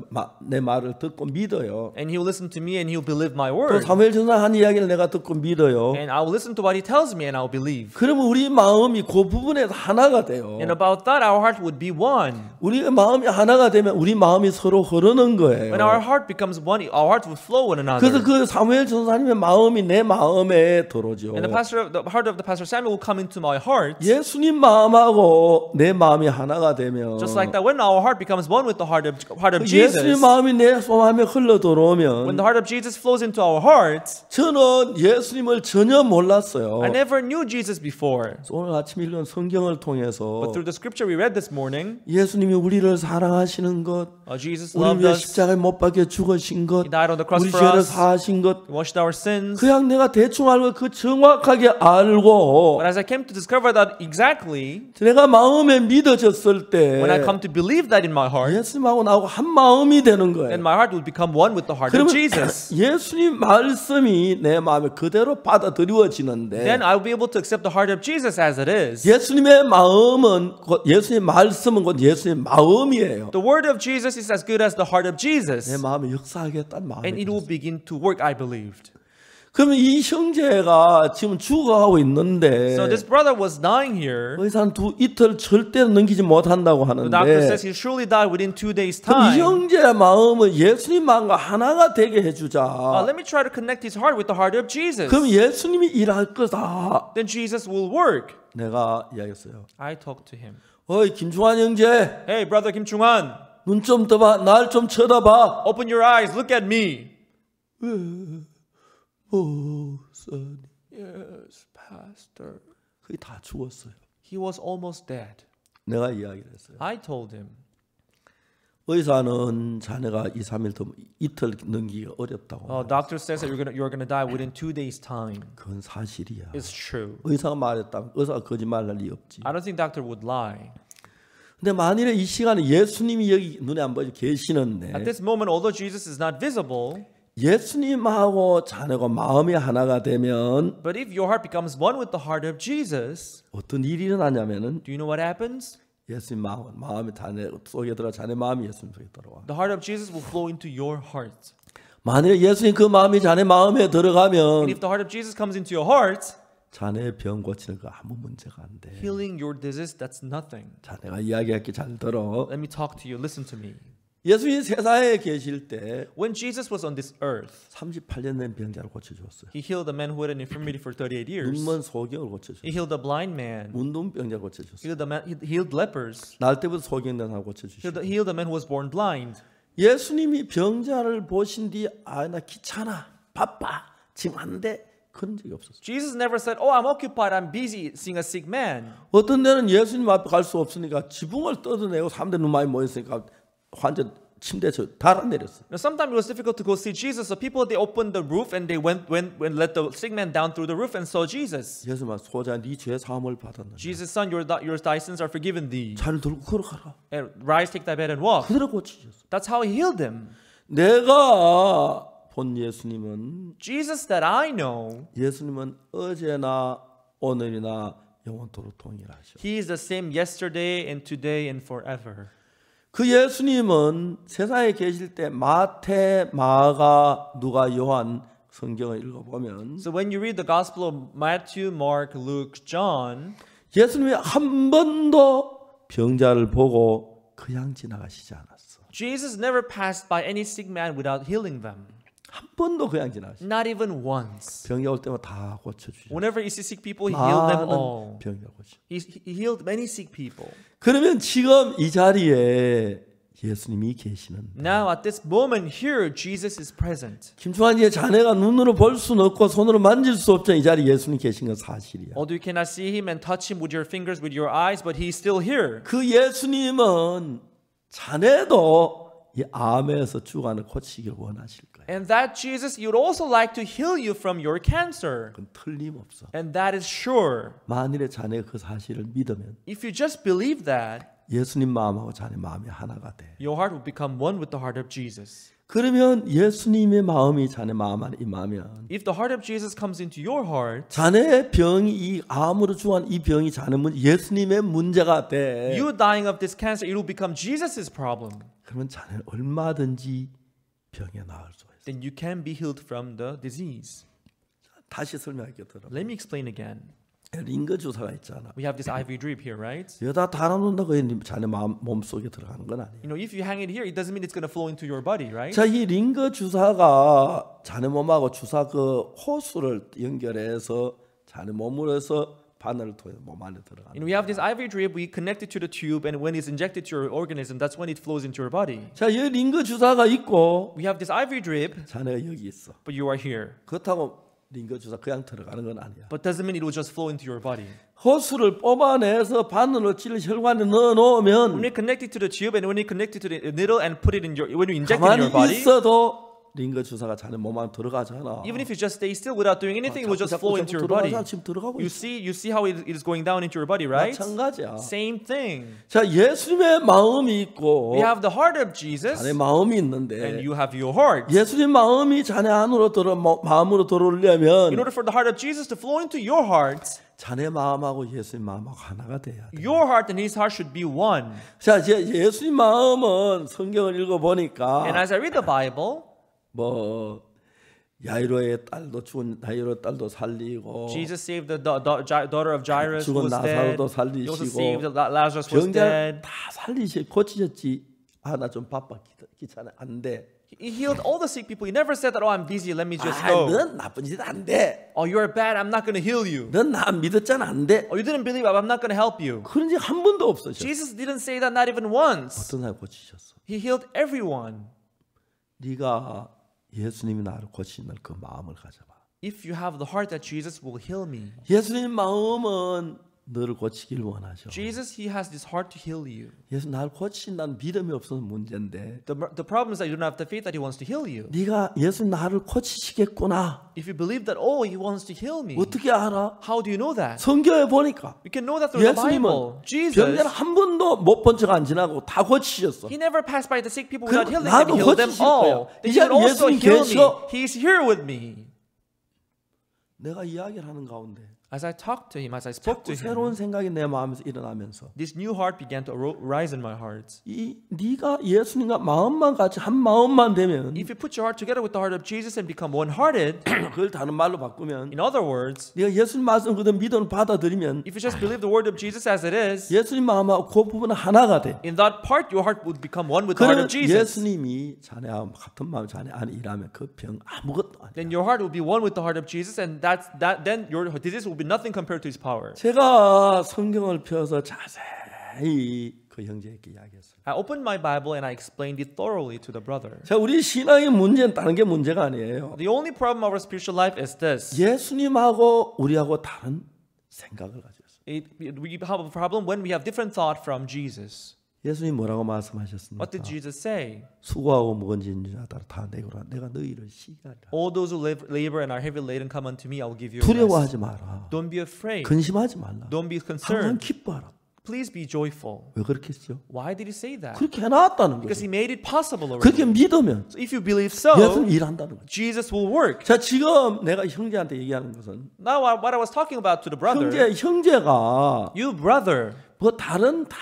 내 말을 듣고 믿어요. And he will listen to me and he will believe my word. 또 사무엘 전사 한 이야기를 내가 듣고 믿어요. And I will listen to what he tells me and I will believe. 그러면 우리 마음이 그 부분에 하나에서 하나가 돼요. And about that, our heart would be one. 우리 마음이 하나가 되면 우리 마음이 서로 흐르는 거예요. When our heart becomes one, our heart will flow one another. 그래서 그 사무엘 전사님의 마음이 내 마음에 들어오죠. And the pastor, the heart of the pastor Samuel will come into my heart. 예수님 마음하고 내 마음이 하나가 되면. Just like that, when our heart becomes one with the heart of heart of Jesus. 예수님 마음이 내 마음에 흘러 들어오면. When the heart of Jesus flows into our hearts. 저는 예수님을 전혀 몰랐어요. I never knew Jesus before. 오늘 아침 읽은 성경 성경을 통해서 morning, 예수님이 우리를 사랑하시는 것, uh, 우리 위 십자가에 못 박혀 죽으신 것, 우리 죄를 사하신 것, 그냥 내가 대충 알고 그 정확하게 알고 exactly, 내가 마음에 믿어졌을 때 heart, 예수님하고 나하고 한 마음이 되는 거예요. 예수님 말씀이 내 마음에 그대로 받아들여지는데 예수님 예수님의 마음은 말씀은 곧 마음이에요. The word of Jesus is as good as the heart of Jesus. 내 마음이 역사하겠다는 And it will begin to work, I believed. 그러면 이 형제가 지금 죽어가고 있는데 So this brother was dying here. 의사는 두 이틀 절대로 넘기지 못한다고 하는데 The doctor says he'll surely die within two days' 그럼 이 time. 형제의 마음을 예수님 마음과 하나가 되게 Uh, 해주자. let me try to connect his heart with the heart of Jesus. 그럼 예수님이 일할 거다. Then Jesus will work. 내가 이야기했어요. I talked to him. 어이 김중환 형제 Hey, brother Kim Chung Han, 눈좀 떠봐 날 좀 쳐다봐 open your eyes, look at me. 으, Oh, son. Yes, pastor. 거의 다 죽었어요. He was almost dead. 내가 이야기를 했어요. I told him. 의사는 자네가 2, 3일 더 이틀 넘기기 어렵다고. Uh, doctor says that you're gonna you're gonna die within two days time. 그건 사실이야. It's true. 의사가 말했다. 의사가 거짓말할 리 없지. I don't think doctor would lie. 근데 만일에 이 시간에 예수님이 여기 눈에 안 보여 계시는데. At this moment, although Jesus is not visible. 예수님하고 자네가 마음이 하나가 되면 But if your heart becomes one with the heart of Jesus, 어떤 일이 일어나냐면은 do you know what happens? 예수님 마음 마음이 자네 속에 들어 자네 마음이 예수님 속에 들어와. The heart of Jesus will flow into your heart. 만일 예수님 그 마음이 자네 마음에 들어가면 And if the heart of Jesus comes into your heart, 자네의 병 고치는 거 아무 문제가 안 돼. Healing your disease that's nothing. 자네가 이야기할게 잘 들어. Let me talk to you. Listen to me. 예수님 세상에 계실 때 when Jesus was on this earth 38년 된 병자를 고쳐 주었어요. He healed a man who had an infirmity for 38 years. 눈먼 소경을 고쳐 주셨어요. He healed a blind man. 운동 병자를 고쳐 주셨어요. Healed a man he healed lepers. 날 때부터 소경된 하고 고쳐 주셨어요. Healed a man who was born blind. 예수님이 병자를 보신 뒤 아 나 귀찮아. 바빠. 지금 안 돼. 그런 적이 없었어요. Jesus never said, "Oh, I'm occupied. I'm busy seeing a sick man." 어떤 데는 예수님 앞에 갈 수 없으니까 지붕을 뜯어내고 사람들 눈 많이 모였으니까 환자 침대에서 달아내렸어. You sometimes it was difficult to go see Jesus, so people they opened the roof and they went went, went let the sick man down through the roof and saw Jesus. 예수만 소자 네죄 사함을 받았느냐. Jesus son, your your thy sins are forgiven thee. 자를 들고 걸어가라. And rise, take thy bed and walk. 그대로 고치셨어. That's how he healed them. 내가 본 예수님은 Jesus that I know. 예수님은 어제나 오늘이나 영원토록 동일하셔. He is the same yesterday and today and forever. 그 예수님은 세상에 계실 때 마태, 마가, 누가, 요한 성경을 읽어보면 So when you read the Gospel of Matthew, Mark, Luke, John 예수님이 한 번도 병자를 보고 그냥 지나가시지 않았어. Jesus never passed by any sick man without healing them. 한 번도 그냥 지나가시. Not even once. 병이 올 때마다 다 고쳐 주시. Whenever he sees sick people, he healed them all. 병이 고쳐. He, he healed many sick people. 그러면 지금 이 자리에 예수님이 계시는. Now at this moment here Jesus is present. 김충환이의 자네가 눈으로 볼 수는 없고 손으로 만질 수 없지만 이 자리 예수님 계신 건 사실이야. Although you cannot see him and touch him with your fingers with your eyes but he's still here. 그 예수님은 자네도 이 암에서 죽어가는 고치길 원하실 거예요. And that Jesus, you would also like to heal you from your cancer. 그건 틀림없어. And that is sure. 만일에 자네가 그 사실을 믿으면 If you just believe that, 예수님 마음하고 자네 마음이 하나가 돼. Your heart will become one with the heart of Jesus. 그러면 예수님의 마음이 자네 마음 안에 임하면 If the heart of Jesus comes into your heart, 자네 병이 이 암으로 죽은 이 병이 자네 문 예수님의 문제가 돼. You dying of this cancer, it will become Jesus's problem. 그러면 자는 얼마든지 병에 나을 수 있어요. Then you can be healed from the disease. 다시 설명하겠더라고. Let me explain again. 링거 주사가 있잖아. We have this IV drip here, right? 여다 달아놓는다고 자네 마음 몸 속에 들어가는 건 아니야. You know, if you hang it here, it doesn't mean it's going to flow into your body, right? 자이 링거 주사가 자네 몸하고 주사 그 호수를 연결해서 자네 몸으로서 바늘을 통해 몸 안에 들어가. And we have this IV drip. We connect it to the tube, and when it's injected to your organism, that's when it flows into your body. 자, 여기 링거 주사가 있고. We have this IV drip. 자네가 여기 있어. But you are here. 그렇다고 링거 주사 그냥 들어가는 건 아니야. But doesn't mean it will just flow into your body. 호수를 뽑아내서 바늘로 찔러 혈관에 넣어 놓으면. When you connect it to the tube, and when you connect it to the needle and put it in your, when you inject it in your body. 가만히 있어도 링거 주사가 자네 몸 안에 들어가잖아. Even if you just stay still without doing anything, it will just flow into your body. 지금 들어가고 You see, you see how it is going down into your body, right? 마찬가지야. Same thing. 자, 예수님의 마음이 있고. We have the heart of Jesus. 자네 마음이 있는데. And you have your heart. 예수님 마음이 자네 안으로 들어 마음으로 들어오려면. In order for the heart of Jesus to flow into your heart. 자네 마음하고 예수님 마음하고 하나가 돼야 돼. Your heart and his heart should be one. 자, 예수님 마음은 성경을 읽어 보니까. And as I read the Bible. 뭐 야이로의 딸도 죽은 야이로 딸도 살리고 Jesus saved the daughter of Jairus who was dead. 나사로도 살리시고 병자를 다 살리시 고치셨지. 아나 좀 바빠 귀찮아 안 돼. He healed all the sick people. He never said that, "Oh, I'm busy. Let me just 아, go." 넌 나쁜 짓안 돼. Oh, you're bad. I'm not going to heal you. 넌나 믿었잖아 안 돼. Oh, you didn't believe. I'm not going to help you. 그런 적한 번도 없어. Jesus didn't say that not even once. 어떤 날 고치셨어. He healed everyone. 네가 예수님이 나를 고치는 그 마음을 가져봐. If you have the heart that Jesus will heal me. 예수님 마음은 너를 고치길 원하셔. Jesus, He has this heart to heal you. 예수 나를 고친다는 믿음이 없어서 문제인데. The, the problem is that you don't have the faith that He wants to heal you. 네가 예수 나를 고치시겠구나. If you believe that, oh, He wants to heal me. 어떻게 알아? How do you know that? 성경에 보니까. You can know that through the Bible. Jesus. 병자를 한 번도 못 본 적 안 지나고 다 고치셨어. He never passed by the sick people without healing them. He healed them all. They can also heal me. He's here with me. 내가 이야기를 하는 가운데. As I talked to him, as I spoke to 새로운 him, 생각이 내 마음에서 일어나면서 this new heart began to rise in my heart. 이 네가 예수님과 마음만 같이 한 마음만 되면 If you put your heart together with the heart of Jesus and become one-hearted, 그걸 다른 말로 바꾸면 in other words, 네가 예수님 말씀 그대로 믿음을 받아들이면 If you just believe the word of Jesus as it is, 예수님 마음하고 그 부분은 하나가 돼. In that part, your heart would become one with the heart of Jesus. 예수님이 자네와 같은 마음 자네 안에 일하면 그병 아무것도 아니야. Then your heart will be one with the heart of Jesus, and that's that. Then your disease will will be nothing compared to his power. 제가 성경을 펴서 자세히 그 형제에게 이야기했어요. I opened my Bible and I explained it thoroughly to the brother. 자, 우리 신앙의 문제는 다른 게 문제가 아니에요. The only problem of our spiritual life is this. 예수님하고 우리하고 다른 생각을 가지고 있어요. It, we have a problem when we have different thought from Jesus. 예수님 뭐라고 말씀하셨습니까? What did Jesus say? 수고하고 무거운 짐을 다 내거라. 내가 너희를 쉬하리라. All those who labor and are heavy laden come unto me. I will give you rest. 두려워하지 마라. Don't be afraid. 근심하지 말라. Don't be concerned. 항상 기뻐하라. Please be joyful. 왜 그렇겠죠? Why did he say that? 그렇게 해놨다는 거죠. Because he made it possible already. 그렇게 믿으면 so if you believe so, 예수는 일한다는 거죠. Jesus will work. 자 지금 내가 형제한테 얘기하는 것은 Now what I was talking about to the brother. 형제 형제가 you brother. 뭐 다른 다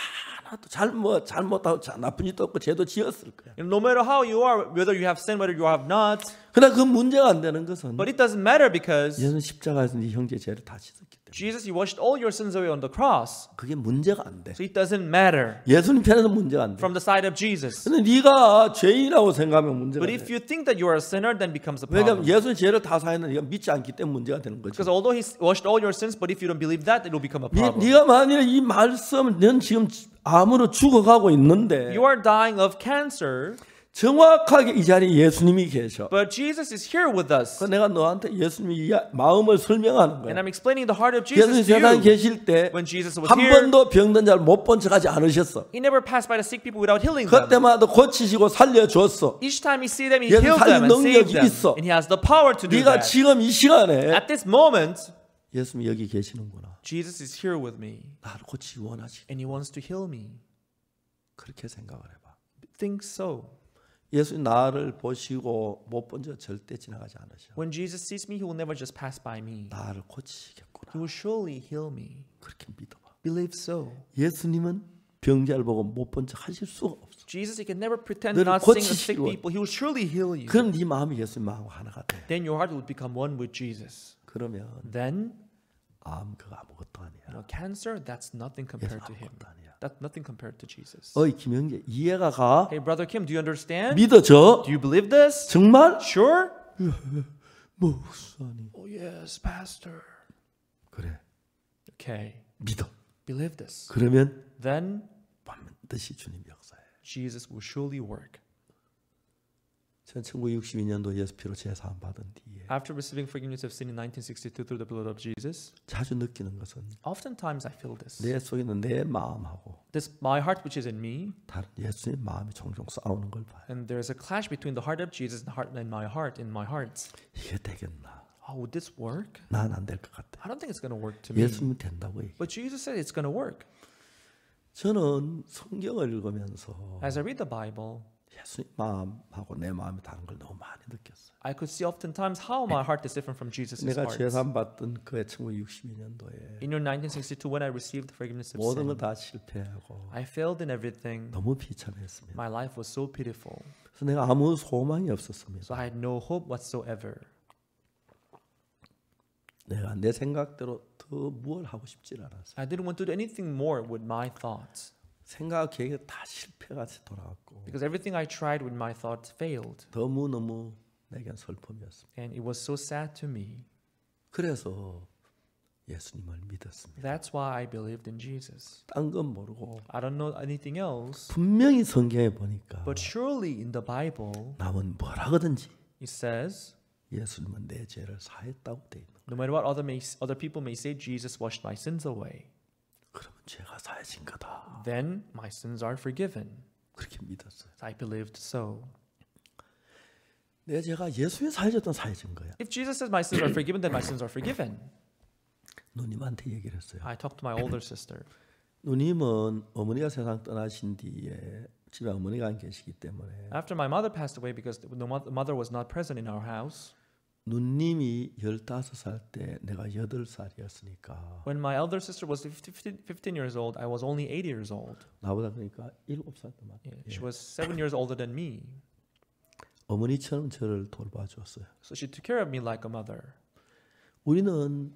또 잘못 잘못하고 나쁜 짓도 없고 죄도 지었을 거야. No matter how you are, whether you have sin, whether you have not. 그러나 그 문제가 안 되는 것은. But it doesn't matter because. 예수는 십자가에서 네 형제 죄를 다 씻었기. Jesus, you washed all your sins away on the cross. 그게 문제가 안 돼. So it doesn't matter. 예수님 편에서 문제가 안 돼. From the side of Jesus. 근데 네가 죄인이라고 생각하면 문제가 But 돼. if you think that you are a sinner, then becomes a problem. 왜냐면 예수 죄를 다 사했는 네가 믿지 않기 때문에 문제가 되는 거지. Because although he washed all your sins, but if you don't believe that, it will become a problem. 네, 네가 만일 이 말씀, 넌 지금 암으로 죽어가고 있는데. You are dying of cancer. 정확하게 이 자리에 예수님이 계셔. But Jesus is here with us. 그 내가 너한테 예수님이 마음을 설명하는 거야. And I'm explaining the heart of Jesus 예수님 세상 계실 때 한 번도 병든 자를 못 본 척하지 않으셨어. He never passed by the sick people without healing them. 그때마다 고치시고 살려줬어. Each time he see them, he healed them and saved them. 있어. And he has the power to do 네가 that. 네가 지금 이 시간에 At this moment, 예수님 여기 계시는구나. Jesus is here with me. 나를 고치기 원하시. And he wants to heal me. 그렇게 생각을 해봐. Think so. 예수 나를 보시고 못본적 절대 지나가지 않으셔. When Jesus sees me, he will never just pass by me. 나를 고치겠구나. He will surely heal me. 그렇게 믿어봐. Believe so. 예수님은 병자를 보고 못본척 하실 수가 없어. Jesus he can never pretend not seeing the sick people. He will surely heal you. 그럼 네 마음이 예수님하고 하나가 돼. Then your heart will become one with Jesus. 그러면 then 암 그거 아무것도 아니야. You know, cancer that's nothing compared to him. 아니야. That's nothing compared to Jesus. 어이 김영재 이해가 가? Hey brother Kim, do you understand? 믿어져? Do you believe this? 정말? Sure? 목사님. Oh yes, pastor. 그래. Okay. 믿어. Believe this. 그러면 then 반드시 주님 역사해. Jesus will surely work. 1962년도 예수 피로 제사함 받은 뒤에 After receiving forgiveness of sin in 1962 through the blood of Jesus, 자주 느끼는 것은 oftentimes I feel this. 내 속에 있는 내 마음하고 This my heart which is in me, 다른 예수의 마음이 종종 싸우는 걸 봐요. and there is a clash between the heart of Jesus and the heart and my heart in my heart. 이게 되겠나? Oh, would this work? 난안 될 것 같아. I don't think it's going to work to me. 예수님 된다고 얘기. But Jesus said it's going to work. 저는 성경을 읽으면서 As I read the Bible, 예수님 마음하고 내 마음이 다른 걸 너무 많이 느꼈어요. I could see oftentimes how my heart is different from Jesus' heart. 내가 죄산 받던 그해 1962년도에 In your 1962 when I received forgiveness of sin. 모든 걸다 실패하고 I failed in everything. 너무 비참했습니다. My life was so pitiful. 그래서 내가 아무 소망이 없었습니다. So I had no hope whatsoever. 내가 내 생각대로 더 무엇 하고 싶질 않았어요. I didn't want to do anything more with my thoughts. 생각 계획 다 실패같이 돌아왔고 because everything I tried with my thoughts failed 너무 너무 내겐 슬픔이었습니다. and it was so sad to me. 그래서 예수님을 믿었습니다. That's why I believed in Jesus. 딴건 모르고 I don't know anything else. 분명히 성경에 보니까 but surely in the Bible 남은 뭐라거든지 it says 예수님은 내 죄를 사했다고 돼 있는. No matter what other may, other people may say, Jesus washed my sins away. 그러면 죄가 사해진 거다. Then my sins are forgiven. 그렇게 믿었어요. I believed so. 내 죄가 예수에 사해졌던 사해진 거야. If Jesus says my sins are forgiven, then my sins are forgiven. 누님한테 얘기를 했어요. I talked to my older sister. 누님은 어머니가 세상 떠나신 뒤에 집에 어머니가 안 계시기 때문에 After my mother passed away because the mother was not present in our house. 누님이 15살 때 내가 8살이었으니까 When my elder sister was 15, 15 years old, I was only 8 years old. 나보다 그러니까 7살 더 많아. Yeah, She was 7 years older than me. 어머니처럼 저를 돌봐줬어요. So she took care of me like a mother. 우리는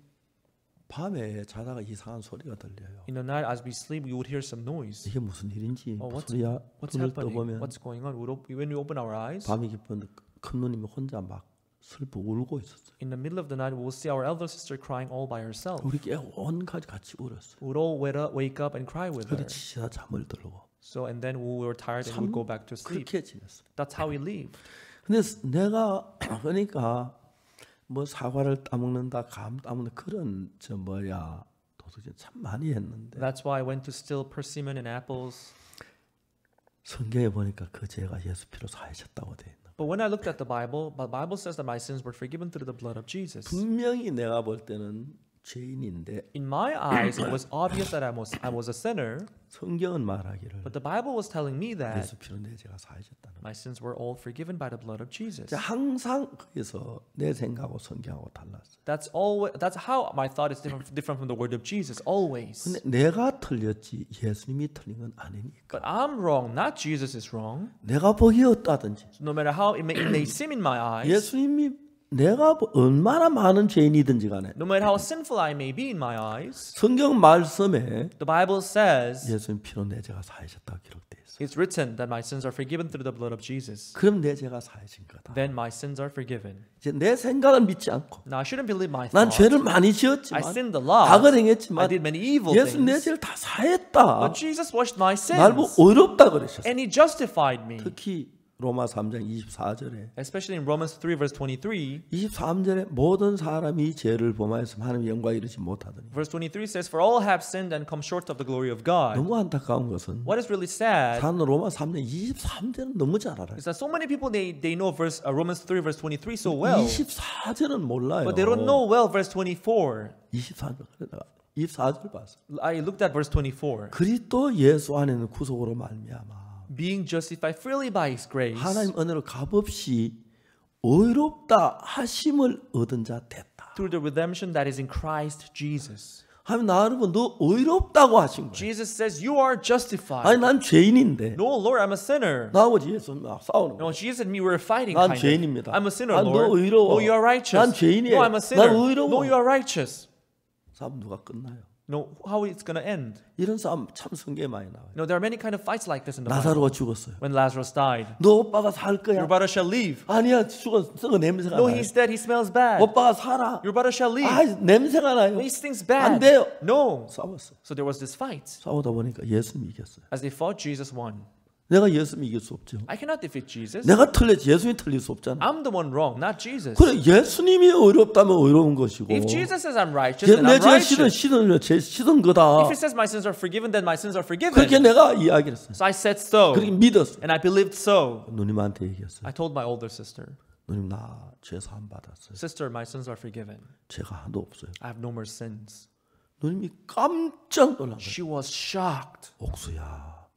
밤에 자다가 이상한 소리가 들려요. In the night as we sleep, we would hear some noise. 이게 무슨 일인지 Oh, what's, 무슨 소리야? what's 눈을 happening? 떠보면 What's going on? We'd op- when we open our eyes, 밤이 깊은데 큰 누님이 혼자 막 슬퍼 울고 있었어요. In the middle of the night, we'll see our elder sister crying all by herself. 우리 깨원까지 같이 울었어요. We'd all wake up and cry with her. 그래서 잠을 들고. So and then we were tired and we'd go back to sleep. 그렇게 지냈어요. That's how we lived. 근데 내가 그러니까 뭐 사과를 따먹는다, 감 따먹는 그런 저 뭐야 도둑질 참 많이 했는데. That's why I went to steal persimmon and apples. 성경에 보니까 그 죄가 예수 피로 사해졌다고 돼 있는. But when I looked at the Bible, the Bible says that my sins were forgiven through the blood of Jesus. 분명히 내가 볼 때는 죄인인데 In my eyes it was obvious that I was I was a sinner. 성경은 말하기를 But the Bible was telling me that 예수 피로 내 죄가 사해졌다는 my sins were all forgiven by the blood of Jesus. 항상 내 생각하고 성경하고 달랐어. That's always that's how my thought is different different from the word of Jesus always. 내가 틀렸지 예수님이 틀린 건 아니니까 But I'm wrong, not Jesus is wrong. 내가 No matter how it may, it may seem in my eyes, 예수님이 내가 얼마나 많은 죄인이든지 간에 no matter how sinful I may be in my eyes 성경 말씀에 the Bible says 예수님 피로 내 죄가 사하셨다고 기록돼 있어. It's written that my sins are forgiven through the blood of Jesus. 그럼 내 죄가 사해진 거다. Then my sins are forgiven. 이제 내 생각은 믿지 않고. Now I shouldn't believe my thoughts. 난 죄를 많이 지었지만. I sinned a lot. 악을 행했지만. I did many evil 예수 things. 예수 내 죄를 다 사했다. But Jesus washed my sins. 날 보고 의롭다 그러셨어. And He justified me. 특히 로마 3장 24절에 especially in Romans 3 verse 23 23절에 모든 사람이 죄를 범하였음 하나님 영광 이르지 못하더니 verse 23 says for all have sinned and come short of the glory of God 너무 안타까운 것은 what is really sad 사는 로마 3장 23절은 너무 잘 알아요. Is that so many people they they know verse uh, Romans 3 verse 23 so well 24절은 몰라요. But they don't know well verse 24 24절 그러다가 24절 봤어. I looked at verse 24 그리스도 예수 안에는 구속으로 말미암아 being justified freely by his grace. 하나님 은혜로 값없이 의롭다 하심을 얻은 자 됐다. Through the redemption that is in Christ Jesus. 하나님 나 여러분 너 의롭다고 하신 거예요. Jesus says you are justified. 아니 난 죄인인데. No Lord, I'm a sinner. 나하고 예수 막 싸우는. No, Jesus and me were fighting. 난 kind 죄인입니다. Of. I'm a sinner, 난 Lord. 너 의로워. No, you are righteous. 난 죄인이에요. No, I'm a sinner. 난 의로워. No, you are righteous. 삶 누가 끝나요? No, how it's going to end. 이런 싸움 참 성경에 많이 나와요. there are many kind of fights like this in the Bible. 죽었어요. When Lazarus died. 너 오빠가 살 거야. Your brother shall live. 아니야 죽었어. 썩은 냄새가 No, he's dead. He smells bad. 오빠가 살아. Your brother shall live. 아, 냄새가 나요. He stinks bad. 안 돼요. No. 싸웠어. So there was this fight. 싸우다 보니까 예수님이 이겼어요. As they fought, Jesus won. 내가 예수님 이길 수 없죠. I cannot defeat Jesus. 내가 틀렸지 예수님이 틀릴 수 없잖아. I'm the one wrong, not Jesus. 그래 예수님이 어렵다면 어려운 것이고. If Jesus says I'm righteous, then I'm righteous. 내 죄가 시든 시든 시든 거다. If He says my sins are forgiven, then my sins are forgiven. 그렇게 내가 이야기를 했어. So I said so. 그렇게 믿었어. And I believed so. 누님한테 얘기했어. I told my older sister. 누님 나죄 사함 받았어요. Sister, my sins are forgiven. 죄가 하나도 없어요. I have no more sins. 누님이 깜짝 놀랐어요. She was shocked. 옥수야.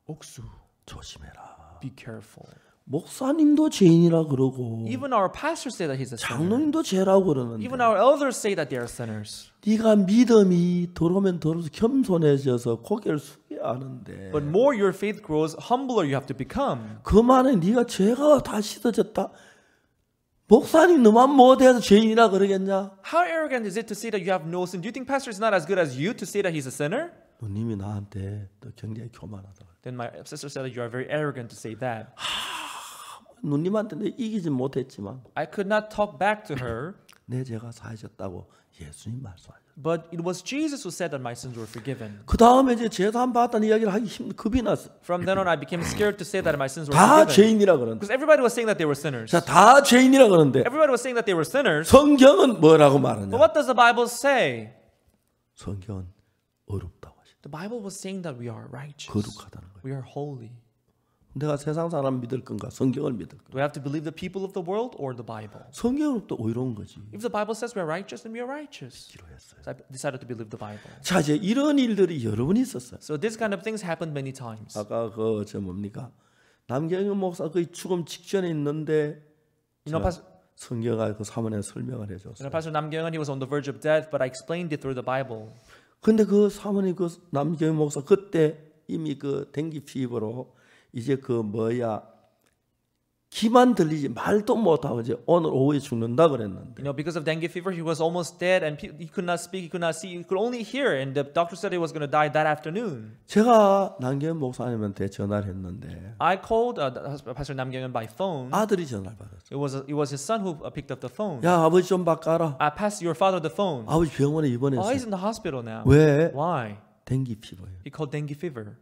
옥수. 조심해라. Be careful. 목사님도 죄인이라 그러고 Even our pastors say that he's a sinner. 장로님도 죄라고 그러는데 Even our elders say that they are sinners. 네가 믿음이 더러면 더러서 겸손해져서 고개를 숙여야 하는데 But more your faith grows, humbler you have to become. 그만에 네가 죄가 다 씻어졌다. 목사님 너만 못해서 죄인이라 그러겠냐? How arrogant is it to say that you have no sin? Do you think pastor is not as good as you to say that he's a sinner? 누님이 나한테 또 굉장히 교만하더라고요. Then my sister said that you are very arrogant to say that. 누님한테 내 이기지 못했지만 I could not talk back to her. 내 죄가 사해졌다고 예수님 말씀하셨어요. But it was Jesus who said that my sins were forgiven. 그 다음에 이제 재산 받았다는 이야기를 하기 힘 급이 났어. From then on, I became scared to say that my sins were forgiven. 다 죄인이라 그러는. Because everybody was saying that they were sinners. 자, 다 죄인이라 그러는데. Everybody was saying that they were sinners. 성경은 뭐라고 말하냐? But what does the Bible say? 성경은 어렵다. The Bible was saying that we are righteous. 거룩하다는 거예요. We are holy. 내가 세상 사람 믿을 건가 성경을 믿을 건가? Do I have to believe the people of the world or the Bible? 성경은 또 의로운 거지. If the Bible says we are righteous, then we are righteous. 기로 했어요. So I decided to believe the Bible. 자 이제 이런 일들이 여러 번 있었어요. So this kind of things happened many times. 아까 그저 뭡니까 남경영 목사 거의 죽음 직전에 있는데. You know, Pastor. 성경아 그 사문에 설명을 해줬어요. Pastor 남경은 he was on the verge of death, but I explained it through the Bible. 근데 그 사모님 그 남경희 목사 그때 이미 그 d 기피부로 이제 그 뭐야 기만 들리지 말도 못하고 이제 오늘 오후에 죽는다 그랬는데. You know, because of dengue fever, he was almost dead, and he could not speak, he could not see, he could only hear, and the doctor said he was going to die that afternoon. 제가 남경현 목사님한테 전화를 했는데. I called uh, Pastor 남경현 by phone. 아들이 전화를 받았어. It was it was his son who picked up the phone. 야 아버지 좀 바꿔라. I passed your father the phone. 아버지 병원에 입원했어. Oh, he's in the hospital now. 왜? Why? dengue fever. He called dengue fever.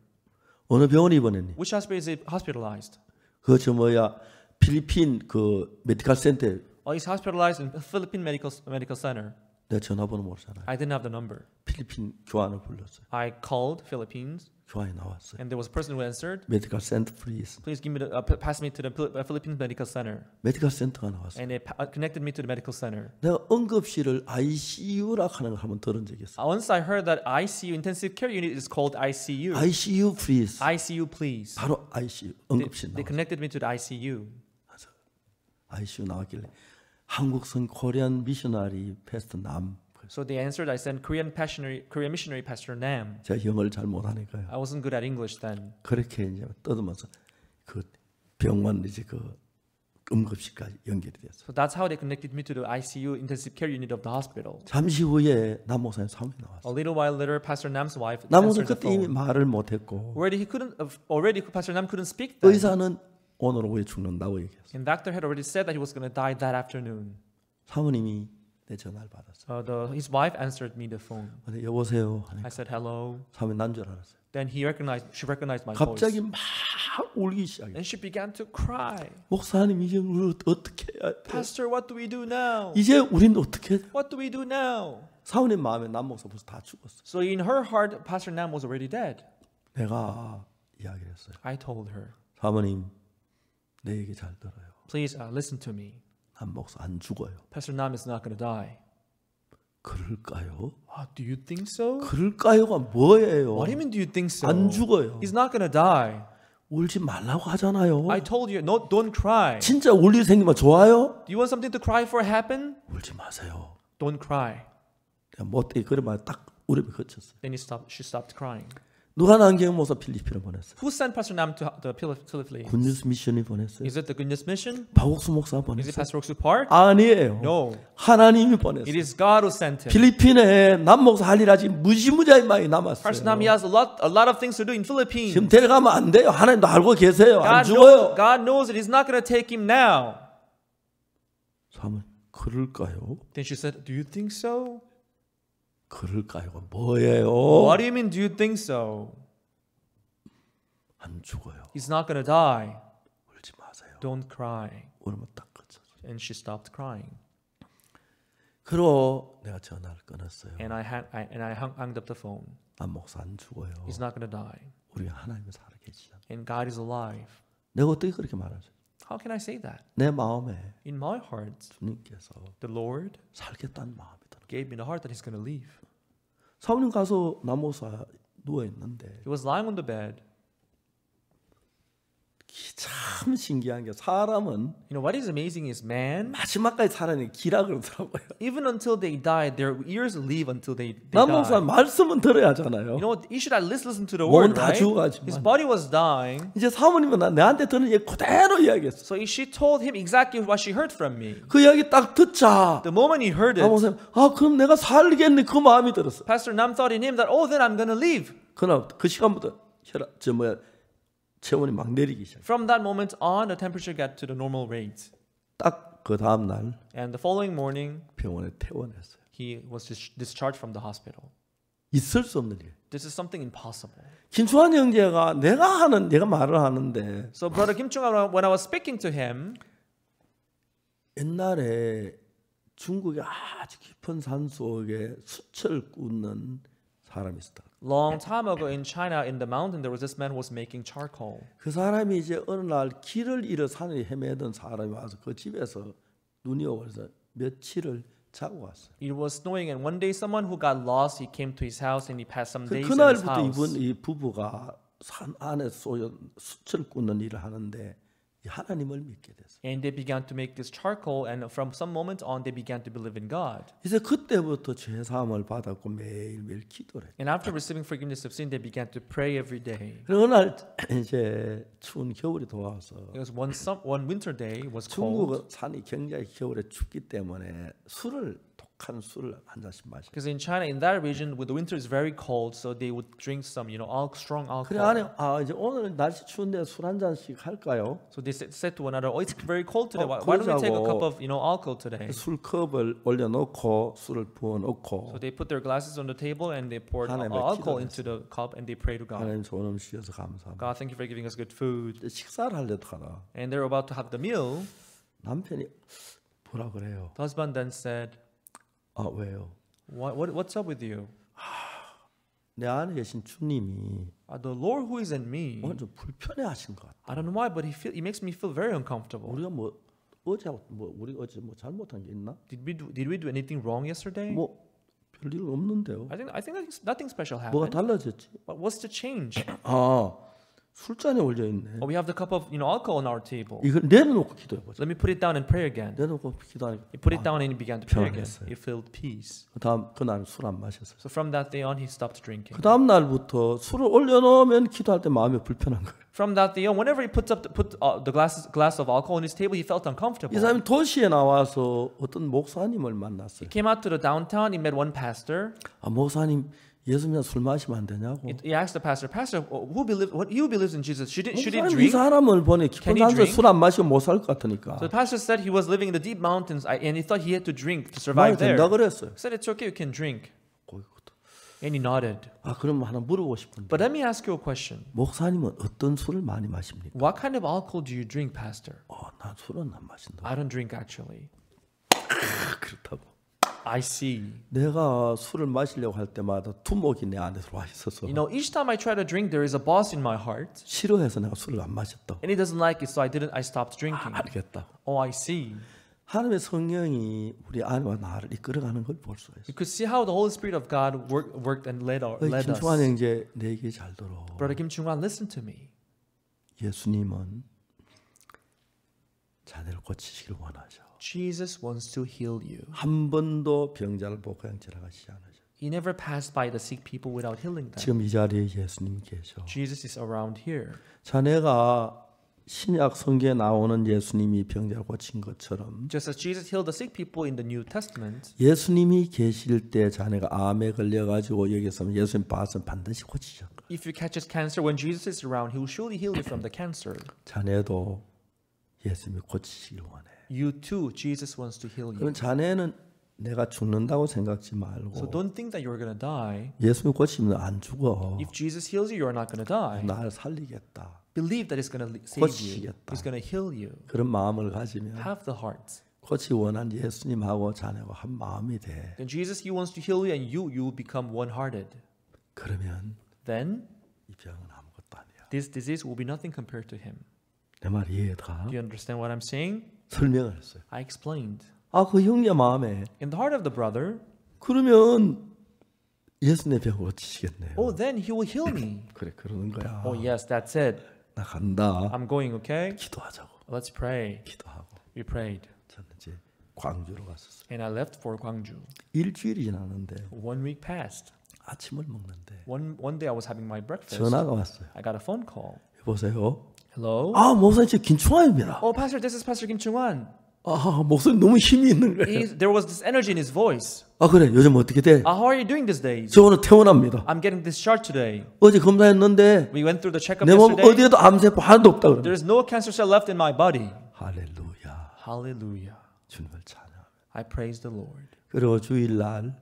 어느 병원에 입원했니? Which hospital is he hospitalized? 그저 뭐야? 필리핀 그 메디컬 센터 Oh, h s hospitalized in Philippine Medical Medical Center. 내 전화번호 모르잖아요. I didn't have the number. 필리핀 교환을 불렀어요. I called Philippines. 교환이 나왔어요. And there was a person who answered. Medical center, please. Please give me the, uh, pass me to the Philippine s Medical Center. 메디컬 센터가 나왔어요. And it connected me to the medical center. 내가 응급실을 ICU라 하는 걸 한번 들은 적이 있어. Once I heard that ICU intensive care unit is called ICU. ICU please. ICU please. 바로 ICU 응급실. They, they connected me to the ICU. ICU 나왔길래 한국선 코리안 미셔너리 패스트 남. So they answered, I sent Korean missionary, Korean missionary Pastor Nam. 제가 영어를 잘 못하니까요. I wasn't good at English then. 그렇게 이제 떠들면서 그 병원 이제 그 응급실까지 연결이 됐어. So that's how they connected me to the ICU intensive care unit of the hospital. 잠시 후에 남 목사님 사무에 나왔어. A little while later, Pastor Nam's wife. 남 목사 그때 이미 말을 못했고. Already he couldn't already Pastor Nam couldn't speak. Then. 의사는 오늘 오후에 죽는다고 얘기했어요. And doctor had already said that he was going to die that afternoon. 사모님이 내 전화를 Uh, the, his wife answered me the phone. 여보세요. 하니까. I said hello. 사모님 난줄 Then he recognized, she recognized my 갑자기 voice. 갑자기 막 울기 And she began to cry. 목사님 이제 우리 어떻게 Pastor, what do we do now? 이제 우린 어떻게 What do we do now? 사모님 마음에 남 목사 벌써 다 죽었어. So in her heart, Pastor Nam was already dead. 내가 I told her. 사모님 내 얘기 잘 들어요. Please uh, listen to me. 안 먹어 안 죽어요. Pastor Nam is not going to die. 그럴까요? Uh, do you think so? 그럴까요가 뭐예요? What do you mean do you think so? 안 죽어요. He's not going to die. 울지 말라고 하잖아요. I told you, no, don't cry. 진짜 울 일이 생기면 좋아요? Do you want something to cry for happen? 울지 마세요. Don't cry. 내가 못되게 그러면 딱 울음이 그쳤어요. Then he stopped, she stopped crying. 누가 남기면 모서 필리피를 보냈어요? Who sent Pastor Nam to the Philippines? 군뉴스 미션이 보냈어요. Is it the Good News Mission? 박옥수 목사 보냈어요. Is it Pastor Oksu Park? 아니에요. No. 하나님이 보냈어요. It is God who sent him. 필리핀에 남 목사 할 일 아직 무지무지하게 많이 남았어요. Pastor Nam has a lot a lot of things to do in Philippines. 지금 데려가면 안 돼요. 하나님도 알고 계세요. 안 God 죽어요. Knows, God knows it. He's not going to take him now. 사면 그럴까요? Then she said, Do you think so? 그럴까요? 뭐예요? What do you mean? Do you think so? 안 죽어요. He's not gonna die. 울지 마세요. Don't cry. 울면 딱 끝이죠. And she stopped crying. 그러 내가 전화를 끊었어요. And I had I, and I hung, hung up the phone. 난 목사 안 죽어요. He's not gonna die. 우리 하나님은 살아계시다. And God is alive. 내가 어떻게 그렇게 말하죠? How can I say that? 내 마음에 In my heart, 주님께서 the Lord 살겠다는 마음이 들어. gave me the heart that He's gonna leave. 사모님 가서 나무사 누워 있는데. He was lying on the bed. 참 신기한 게 사람은 you know what is amazing is man 마지막까지 살아내 기라 그러더라고요. Even until they die, their ears live until they, they die. 남봉사 말씀은 들어야 하잖아요. You know, he should at least listen to the word, right? 죽어가지만. His body was dying. 이제 사모님은 나, 내한테 들은 얘기 그대로 이야기했어. So she told him exactly what she heard from me. 그 이야기 딱 듣자. The moment he heard it, 남봉사 아 그럼 내가 살겠네 그 마음이 들었어. Pastor Nam thought in him that oh then I'm gonna leave. 그날 그 시간부터 혈압 저 뭐야 체온이 막 내리기 시작. From that moment on, the temperature got to the normal rate. 딱 그 다음 날 And the following morning, 병원에 퇴원했어요. he was dis- discharged from the hospital. 있을 수 없는 일. This is something impossible. 김초환 형제가 내가 하는 내가 말을 하는데 So brother Kim Chung, when I- when I was speaking to him, 옛날에 중국의 아주 깊은 산 속에 수철 꽂는 사람이 있었다. Long time ago in China in the mountain there was this man was making charcoal. 그 사람이 이제 어느 날 길을 잃어 산을 헤매던 사람이 와서 그 집에서 눈이 오면서 며칠을 자고 왔어요. It was snowing and one day someone who got lost he came to his house and he passed some days in his house. 그날부터 이분 이 부부가 산 안에 쏘여 수철 꽂는 일을 하는데 하나님을 믿게 And they began to make this charcoal, and from some moment on, they began to believe in God. 이제 그때부터 죄 사함을 받았고 매일매일 기도를. And after receiving forgiveness of sin, they began to pray every day. 어느 날 이제 추운 겨울이 돌아와서. It was one one winter day was cold. 중국 산이 굉장히 겨울에 춥기 때문에 술을 한 술을 한 마셔. Because in China, in that region, with the winter is very cold, so they would drink some, you know, all strong alcohol. 그래 아니, 아 이제 오늘 날씨 추운데 술한 잔씩 할까요? So they said, said to one another, "Oh, it's very cold today. Why, why don't we take a cup of, you know, alcohol today?" 술 컵을 올려놓고 술을 부어놓고. So they put their glasses on the table and they poured al- 하나님을 alcohol into the cup and they pray to God. 하나님 좋은 음식이어서 감사합니다. God, thank you for giving us good food. 식사를 하려고 and they're about to have the meal, 남편이 뭐라 그래요? the husband then said, 아 왜요? What, what what's up with you? 내 안에 계신 주님이 Uh, the Lord who is in me. 완전 하신 것 같아. I don't know why, but he feel, he makes me feel very uncomfortable. 우리가 뭐 어제 뭐 우리 어제 뭐 잘못한 게 있나? Did we do, did we do anything wrong yesterday? 뭐 별일 없는데요. I think I think nothing special happened. 뭐가 달라졌지? But what's the change? 아 술잔에 올려 있네. Or we have the cup of you know alcohol on our table. 이걸 내려놓고 기도해 보자. Let me put it down and pray again. 내놓고 기도하니까. He put it down and he began to pray again. He felt peace. 그다음 그날 술안 마셨어요. So from that day on he stopped drinking. 그다음 날부터 술을 올려놓으면 기도할 때 마음이 불편한 거예요. From that day on, whenever he puts up the, put uh, the glass glass of alcohol on his table, he felt uncomfortable. 이 사람이 도시에 나와서 어떤 목사님을 만났어요. He came out to the downtown. He met one pastor. 아 목사님. 예수님이랑 술 마시면 안 되냐고. He asked the pastor, Pastor, who believes what you believes in Jesus? Should, should he drink? 이 사람을 보니 깊은 산에 술안 마시면 못살 것 같으니까. So the pastor said he was living in the deep mountains and he thought he had to drink to survive there. 된다 그랬어요. Said it's okay, you can drink. And he nodded. 아 그럼 하나 물어보고 싶은데. But let me ask you a question. 목사님은 어떤 술을 많이 마십니까? What kind of alcohol do you drink, Pastor? 어난 술은 안 마신다. I don't drink actually. 그렇다고. I see. 내가 술을 마시려고 할 때마다 두목이 내 안에 들어와 있어서. You know, each time I try to drink, there is a boss in my heart. 싫어해서 내가 술을 안 마셨다. And he doesn't like it, so I didn't. I stopped drinking. 아, 알겠다. Oh, I see. 하나님의 성령이 우리 안와 나를 이끌어가는 걸 볼 수 있어요. You could see how the Holy Spirit of God worked, worked and led, our, led us. 김충환 형제 내 얘기 잘 들어. Brother Kim Chung Hwan, listen to me. 예수님은 자네를 고치시길 원하셔. Jesus wants to heal you. 한 번도 병자를 보고 양치하시지 않으셨어요. He never passed by the sick people without healing them. 지금 이 자리에 예수님 계셔. Jesus is around here. 자네가 신약 성경에 나오는 예수님이 병자를 고친 것처럼 Just as Jesus healed the sick people in the New Testament. 예수님이 계실 때 자네가 암에 걸려 가지고 여기서 예수님 봐서 반드시 고치셨 거야. If you catches cancer when Jesus is around, he will surely heal you from the cancer. 자네도 예수님이 고치시길 원해. you too, Jesus wants to heal you. 그럼 자네는 내가 죽는다고 생각지 말고 So don't think that you're going to die. 예수 고치면 안 죽어. If Jesus heals you, you're not going to die. 나를 살리겠다. Believe that it's going to save you. 고치겠다. He's going to heal you. 그런 마음을 가지면 Have the heart. 고치 원한 예수님하고 자네하고 한 마음이 돼. Then Jesus, He wants to heal you, and you, you will become one-hearted. 그러면 Then 이 병은 아무것도 아니야. this disease will be nothing compared to Him. 내말 이해가? Do you understand what I'm saying? 설명을 했어요. I explained. 아, 그 형제 마음에. In the heart of the brother. 그러면 예수 내 병을 고치시겠네요. Oh, then he will heal me. 그래, 그러는 거야. Oh, yes, that's it. 나 간다. I'm going, okay? 기도하자고. Let's pray. 기도하고. We prayed. 저는 이제 광주로 갔었어요. And I left for 광주. 일주일이 지났는데. One week passed. 아침을 먹는데. One one day I was having my breakfast. 전화가 왔어요. I got a phone call. 여보세요. Hello. 아 목사님 저 김충환입니다. Oh, Pastor, this is Pastor Kim Chung-hwan. 아 목소리 너무 힘이 있는 거예요. He, there was this energy in his voice. 아 그래 요즘 어떻게 돼? Uh, how are you doing these days? 저 오늘 퇴원합니다. I'm getting discharged today. 어제 검사했는데 we went through the checkup 내몸 어디에도 암세포 하나도 없다 그래. There's no cancer cell left in my body. 할렐루야. 할렐루야. 주님을 찬양. I praise the Lord. 그리고 주일날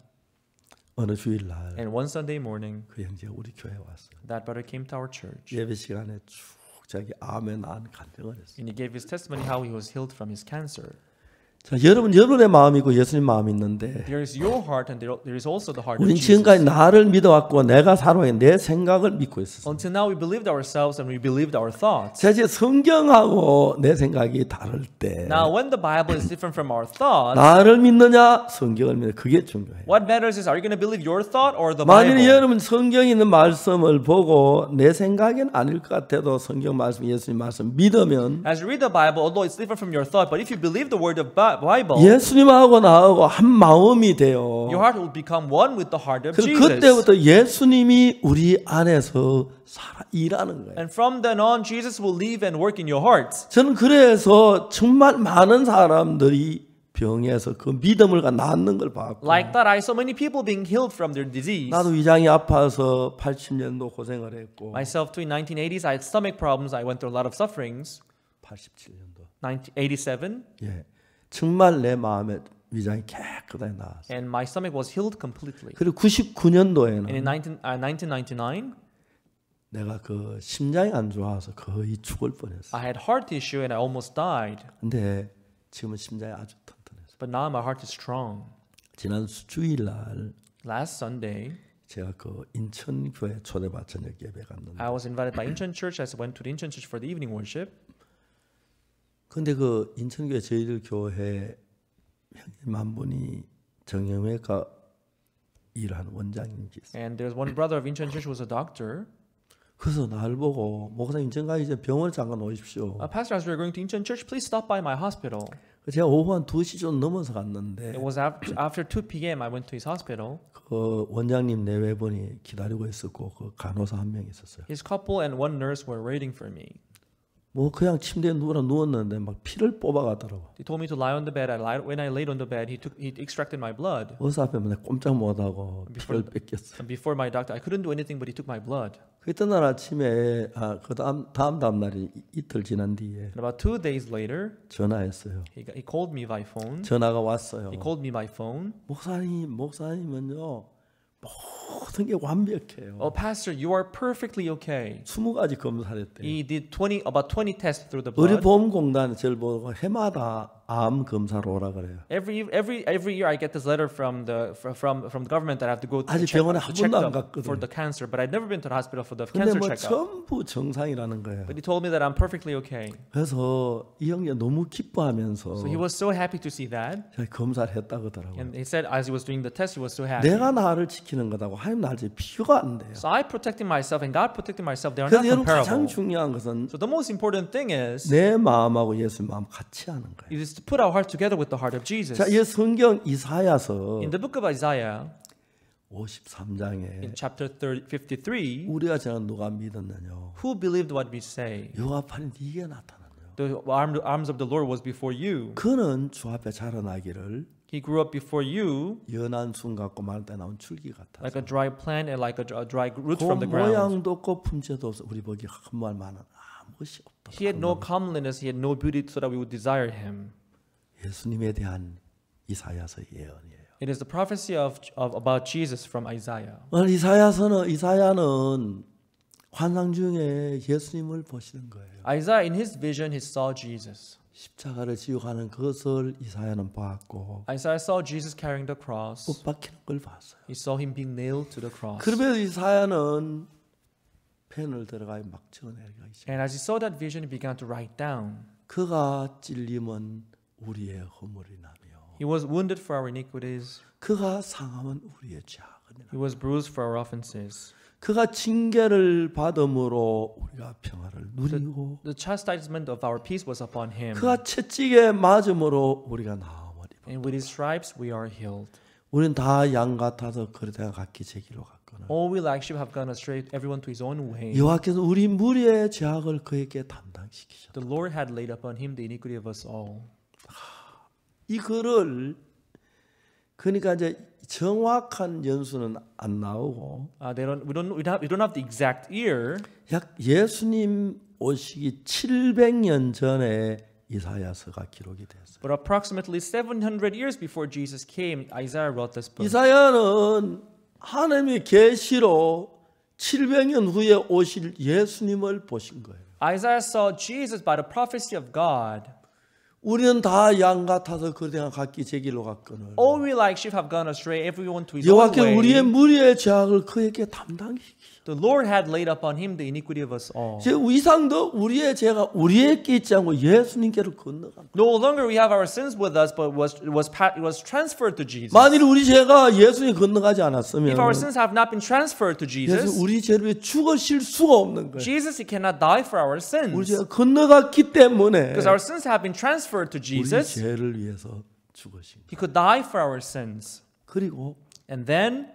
어느 주일날 And one Sunday morning, 그 형제가 우리 교회 왔어요. That brother came to our church. 예배 시간에 쭉 갑자기 간대가 됐어. And he gave his testimony how he was healed from his cancer. 자, 여러분 여러분의 마음이고 예수님 마음이 있는데 우린 지금까지 나를 믿어왔고 내가 살아온 내 생각을 믿고 있었어. Until now we believed ourselves and we believed our thoughts. 사실 성경하고 내 생각이 다를 때 Now when the Bible is different from our thoughts 나를 믿느냐 성경을 믿느냐 그게 중요해. What matters is are you going to believe your thought or the Bible? 만일 여러분 성경에 있는 말씀을 보고 내 생각엔 아닐 것 같아도 성경 말씀 예수님 말씀 믿으면 As you read the Bible although it's different from your thought but if you believe the word of God Bible, 예수님하고 나하고 한 마음이 돼요. Your heart will become one with the heart of Jesus. 그때부터 예수님이 우리 안에서 살아 일하는 거예요. And from then on, Jesus will live and work in your hearts. 저는 그래서 정말 많은 사람들이 병에서 그 믿음을 가 낫는 걸 봤고. Like that, I saw many people being healed from their disease. 나도 위장이 아파서 80년도 고생을 했고. Myself too in 1980s, I had stomach problems. I went through a lot of sufferings. 87년도. 1987. 예. 정말 내 마음에 위장이 깨끗하게 나왔어. And my stomach was healed completely. 그리고 99년도에는 And in 19, uh, 1999 내가 그 심장이 안 좋아서 거의 죽을 뻔했어. I had heart issue and I almost died. 근데 지금은 심장이 아주 튼튼해서. But now my heart is strong. 지난 주일 날 Last Sunday 제가 그 인천 교회 초대받 저녁 예배 갔는데 I was invited by Incheon Church. I went to the Incheon Church for the evening worship. 근데 그 인천교회 저희들 교회 형님 한 분이 정형외과 일한 원장님께서. And there's one brother of Incheon Church was a doctor. 그래서 날 보고 목사님 인천 가 이제 병원에 잠깐 오십시오. Uh, Pastor, as we're going to Incheon Church, please stop by my hospital. 제가 오후 한 2시 좀 넘어서 갔는데 It was after, after 2 p.m. I went to his hospital. 그 원장님 내외분이 기다리고 있었고 그 간호사 한 명 있었어요. His couple and one nurse were waiting for me. 뭐 그냥 침대에 누워라 누웠는데 막 피를 뽑아가더라고. He told me to lie on the bed. I lied. When I laid on the bed, he took he extracted my blood. 의사 앞에 내가 꼼짝 못하고 피를 뺏겼어. Before my doctor, I couldn't do anything, but he took my blood. 그날 아침에 아, 그 다음 다음 다음 날이 이틀 지난 뒤에. And about two days later, 전화했어요. He, he called me by phone. 전화가 왔어요. He called me by phone. 목사님 목사님은요. 모든 게 완벽해요. Oh, pastor, you are perfectly okay. 20가지 검사를 했대요. He did 20 about 20 tests through the blood. 의료보험공단 저를 보고 해마다 암 검사로 오라 그래요. Every every every year I get this letter from the from from the government that I have to go to 아직 check, 병원에 한 번도 안 갔거든. for the cancer, but I'd never been to the hospital for the cancer 뭐 checkup. 전부 정상이라는 거예요. But he told me that I'm perfectly okay. 그래서 이 형이 너무 기뻐하면서 So he was so happy to see that. 검사를 했다 그러더라고요. And he said as he was doing the test he was so happy. 내가 나를 지키는 거다고 하나님 나를 비교가 안 돼요. So I protecting myself and God protecting myself they are not comparable. 가장 중요한 것은 So the most important thing is 내 마음하고 예수의 마음 같이 하는 거예요. to put our hearts together with the heart of Jesus. 자, 이 성경 이사야서 In the book of Isaiah 53장에 In chapter 53 우리가 전한 누가 믿었느냐 Who believed what we say? 요아판이 네게 나타났냐 The arms of the Lord was before you. 그는 주 앞에 자라나기를 He grew up before you. 연한 순 같고 마른 때 나온 줄기 같아. Like a dry plant and like a dry root from the ground. 모양도 없고 품질도 없어. 우리 보기 한말 많은 아무것이 없다. He had no comeliness. He had no beauty, so that we would desire him. 예수님에 대한 이사야서 예언이에요. It is the prophecy of, of about Jesus from Isaiah. 이사야서는 이사야는 환상 중에 예수님을 보시는 거예요. Isaiah in his vision he saw Jesus. 십자가를 지고 가는 그것을 이사야는 봤고 Isaiah saw Jesus carrying the cross. 못 박히는 걸 봤어요. He saw him being nailed to the cross. 그러면서 이사야는 펜을 들어가에 막 적어내기 시작. And as he saw that vision he began to write down. 그가 찔림은 우리의 허물이나며 He was wounded for our iniquities. 그가 상함은 우리의 작음이나 He was bruised for our offenses. 그가 징계를 받음으로 우리가 평화를 누리고 The chastisement of our peace was upon him. 그가 채찍에 맞음으로 우리가 나음을 And with his stripes we are healed. 우리는 다양 같아서 그러다가 각기 제 길로 갔거늘 All we like sheep have gone astray everyone to his own way. 여호와께서 우리 무리의 죄악을 그에게 담당시키셨다. The Lord had laid upon him the iniquity of us all. 이 글을 그러니까 이제 정확한 연수는 안 나오고 uh, they don't, we don't, we don't, we don't have the exact year. 약 예수님 오시기 700년 전에 이사야서가 기록이 됐어요. But approximately 700 years before Jesus came, Isaiah wrote this book. 이사야는 하나님의 계시로 700년 후에 오실 예수님을 보신 거예요. Isaiah saw Jesus by the prophecy of God. 우리는 다 양 같아서 그대가 각기 제 길로 갔거늘. All we like sheep have gone astray, everyone to his own way. 여호와께 우리의 무리의 죄악을 그에게 담당시키. The Lord had laid upon him the iniquity of us all. 제 위상도 우리의 죄가 우리에게 있지 않고 예수님께로 건너간. No longer we have our sins with us, but was was was transferred to Jesus. 만일 우리 죄가 예수님 건너가지 않았으면, if our sins have not been transferred to Jesus, 우리 죄를 죽으실 수가 없는 거예요. Jesus he cannot die for our sins. 우리 죄가 건너갔기 때문에, because our sins have been transferred to Jesus, 우리 죄를 위해서 죽으신. He could die for our sins. 그리고 and then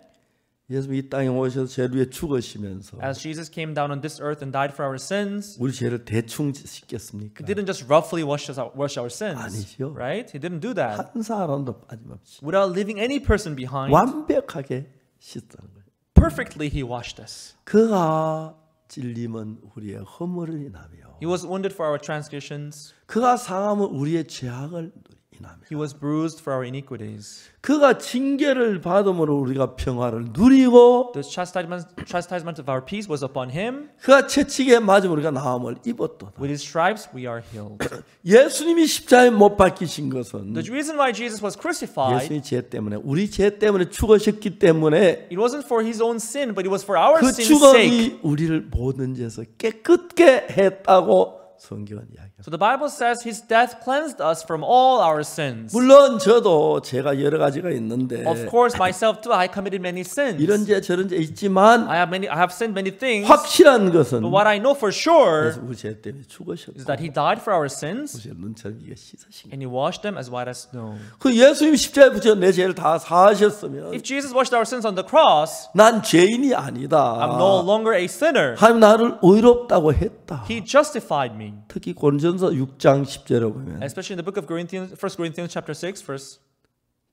예수 이 땅에 오셔서 죄를 위해 죽으시면서 As Jesus came down on this earth and died for our sins, 우리 죄를 대충 씻겠습니까? He didn't just roughly wash us out, wash our sins. 아니죠. Right? He didn't do that. 한 사람도 빠짐없이. Without leaving any person behind. 완벽하게 씻다는 거예요. Perfectly he washed us. 그가 찔림은 우리의 허물을 인하며 He was wounded for our transgressions. 그가 상함은 우리의 죄악을 누리 대신합니다. He was bruised for our iniquities. 그가 징계를 받음으로 우리가 평화를 누리고 The chastisement, chastisement of our peace was upon him. 그가 채찍에 맞음으로 우리가 나음을 입었도다. With his stripes we are healed. 예수님이 십자에 못 박히신 것은 The reason why Jesus was crucified. 예수의 죄 때문에 우리 죄 때문에 죽으셨기 때문에 It wasn't for his own sin, but it was for our 그 sin's sake. 그 죽음이 우리를 모든 죄에서 깨끗게 했다고 성경은 이야기합니다. So the Bible says his death cleansed us from all our sins. 물론 저도 제가 여러 가지가 있는데 Of course myself too I committed many sins. 이런 죄 저런 죄 있지만 I have many I have sinned many things. 확실한 것은 But what I know for sure 우리 때문에 죽으셨고 is that he died for our sins. 우리 눈처럼 이게 씻으신 And he washed them as white as snow. 그 예수님 십자에 붙여 내 죄를 다 사하셨으면 If Jesus washed our sins on the cross 난 죄인이 아니다. I'm no longer a sinner. 하나님 나를 의롭다고 했다. He justified me. 특히 고린도전서 6장 10절에 보면 Especially in the book of Corinthians, 1 Corinthians chapter 6 verse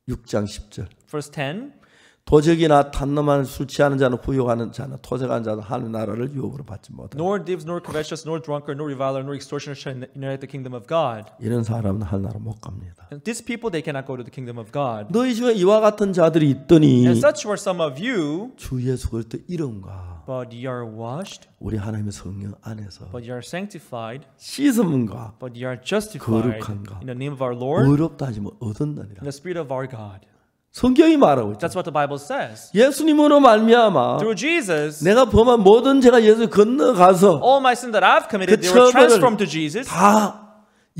6장 10절. Verse 10 도적이나 탄놈한 술 취하는 자는 후욕하는 자는 토색하는 자는 하늘 나라를 유업으로 받지 못하다. Nor thieves, nor covetous, nor drunkard, nor reviler, nor extortioner shall inherit the kingdom of God. 이런 사람은 하늘 나라 못 갑니다. And these people they cannot go to the kingdom of God. 너희 중에 이와 같은 자들이 있더니 And such were some of you. 주 예수 그리스도 이름과 But ye are washed. 우리 하나님의 성령 안에서 But ye are sanctified. 씻음과 But ye are justified. 거룩함과 In the name of our Lord. 의롭다 하시면 얻었느니라. In the spirit of our God. 성경이 말하고 있죠. That's what the Bible says. 예수님으로 말미암아 Through Jesus, 내가 범한 모든 죄가 예수 건너가서 all my sin that I've committed, 그 they were transformed to Jesus. 다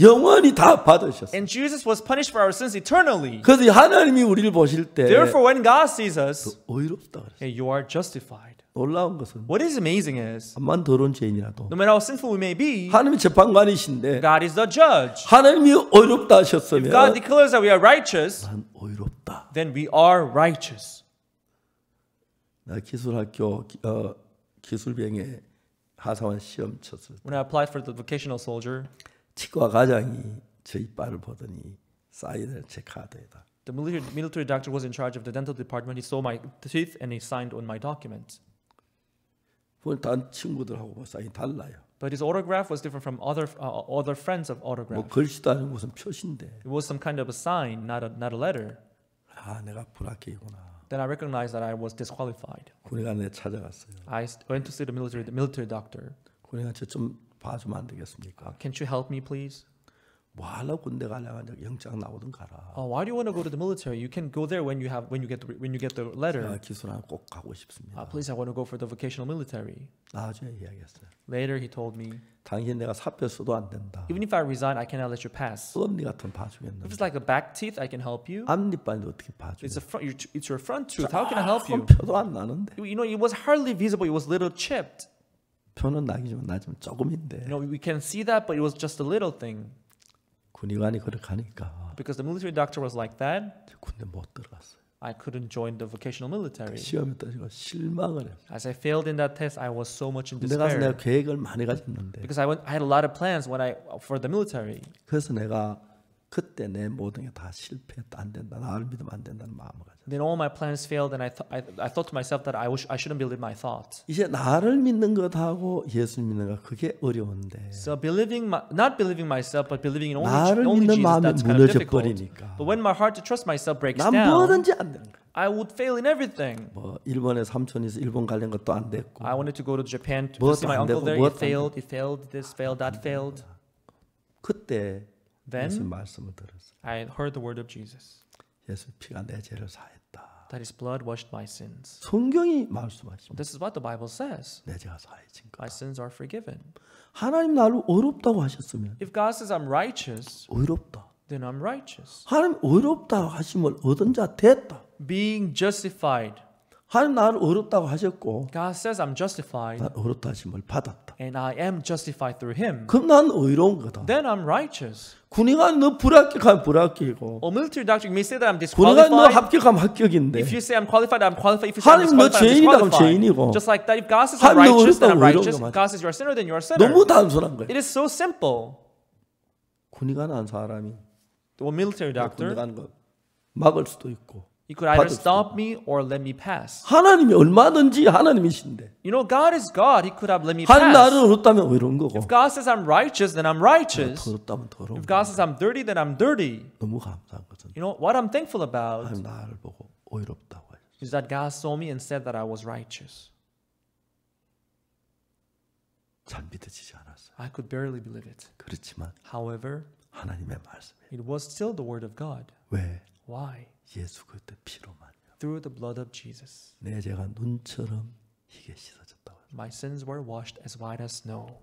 영원히 다 받으셨어요. And Jesus was punished for our sins eternally. 그래서 하나님이 우리를 보실 때 Therefore when God sees us, 의롭다 그랬어요. You are justified. 놀라운 것은 What is amazing is 암만 더러운 죄인이라도 no matter how sinful we may be 하나님 재판관이신데 God is the judge 하나님이 의롭다 하셨으면 If God declares that we are righteous 난 의롭다 then we are righteous 나 기술학교 어, 기술병에 하사원 시험 쳤을 때 When I applied for the vocational soldier 치과 과장이 제 이빨을 보더니 사인을 제 카드에다 The military, military doctor was in charge of the dental department. He saw my teeth and he signed on my document. 그건 단 친구들하고 달라요. But his autograph was different from other uh, other friends of autograph. 뭐 글씨도 아니고 무슨 표시인데. It was some kind of a sign, not a not a letter. 아, 내가 불합격이구나. Then I recognized that I was disqualified. 군의관에 찾아갔어요. I went to see the military the military doctor. 군의관 저좀 봐주면 안 되겠습니까? Can't you help me, please? 군대 영장 나오든 가라. Uh, why do you want to go to the military? You can go there when you have when you get the when you get the letter. 꼭 가고 싶습니다. Uh, please, I want to go for the vocational military. 나중에 이야기했어요. Later, he told me. 당신 내가 사표 써도 안 된다. Even if I resign, I cannot let you pass. 언니 같은 If it's like a back teeth, I can help you. 앞니빨도 어떻게 봐줘? It's a front. Your, it's your front tooth. How can I help you? 표도 안 나는데. You know, it was hardly visible. It was little chipped. 표는 나기지만 나지만 조금인데. You know, we can see that, but it was just a little thing. 군의관이 그렇게 하니까 Because the military doctor was like that, 군대 못 들어갔어요. I couldn't join the vocational 그 military. 시험에 따지고 실망을 했어요. As I failed in that test, I was so much in 군대 가서 despair. 내가 계획을 많이 가졌는데 because I went, I had a lot of plans when I for the military. 그래서 내가 그때 내 모든 게 다 실패했다 안 된다 나를 믿으면 안 된다는 마음을 가져. Then all my plans failed, and I, th- I, I thought to myself that I, wish, I shouldn't believe my thoughts. 이제 나를 믿는 것하고 예수 믿는 것 그게 어려운데. So believing, my, not believing myself, but believing in only, 나를 only 믿는 Jesus, 마음이 that's kind of 무너져 difficult. 버리니까. But when my heart to trust myself breaks 난 down, 뭐든지 안 되는 거야. I would fail in everything. 뭐 일본에 삼촌이서 일본 가는 것도 안 됐고. I wanted to go to Japan to 뭐도 see my 안 uncle 되고, there. He 뭐도 안 failed. He failed. This failed. That failed. 그때 Then 말씀을 들었어요. I heard the word of Jesus. 예수 피가 내 죄를 사했다. That His blood washed my sins. 성경이 말씀하십니다. This is what the Bible says. 내 죄가 사해진 거다. My sins are forgiven. 하나님 나를 의롭다고 하셨으면 If God says I'm righteous, 의롭다. Then I'm righteous. 하나님 의롭다 하심을 얻은 자 됐다. Being justified. 하나님 나를 의롭다고 하셨고 God says I'm justified. 난 의롭다 하심을 받았다. And I am justified through him. 그럼 난 의로운 거다. Then I'm righteous. 군인간 너 불합격하면 불합격이고. Or military doctrine may say that I'm disqualified. 군인간 너 합격하면 합격인데. If you say I'm qualified, I'm qualified. If you say I'm disqualified, I'm disqualified. 하나님 너 죄인이다, 죄인이고. Just like that, if God says I'm righteous, then I'm righteous. God says you're a sinner, then you're a sinner. 너무 단순한 거야. It is so simple. 군인간 한 사람이. The military doctor. 군인간 거 막을 수도 있고. He could either stop me or let me pass. 하나님이 얼마든지 하나님이신데. You know, God is God. He could have let me pass. 한 나를 의롭다면 의로운 거고. If God says I'm righteous, then I'm righteous. 더럽다면 더러운. If God says I'm dirty, then I'm dirty. 너무 감사한 거죠. You know what I'm thankful about? 하나님 나를 보고 의롭다고. Is that God saw me and said that I was righteous. 잘 믿어지지 않았어요. I could barely believe it. 그렇지만. However. 하나님의 말씀. It was still the word of God. 왜? Why? 예수 Through the blood of Jesus. 내 죄가 눈처럼 희게 씻어졌다고. My sins were washed as white as snow.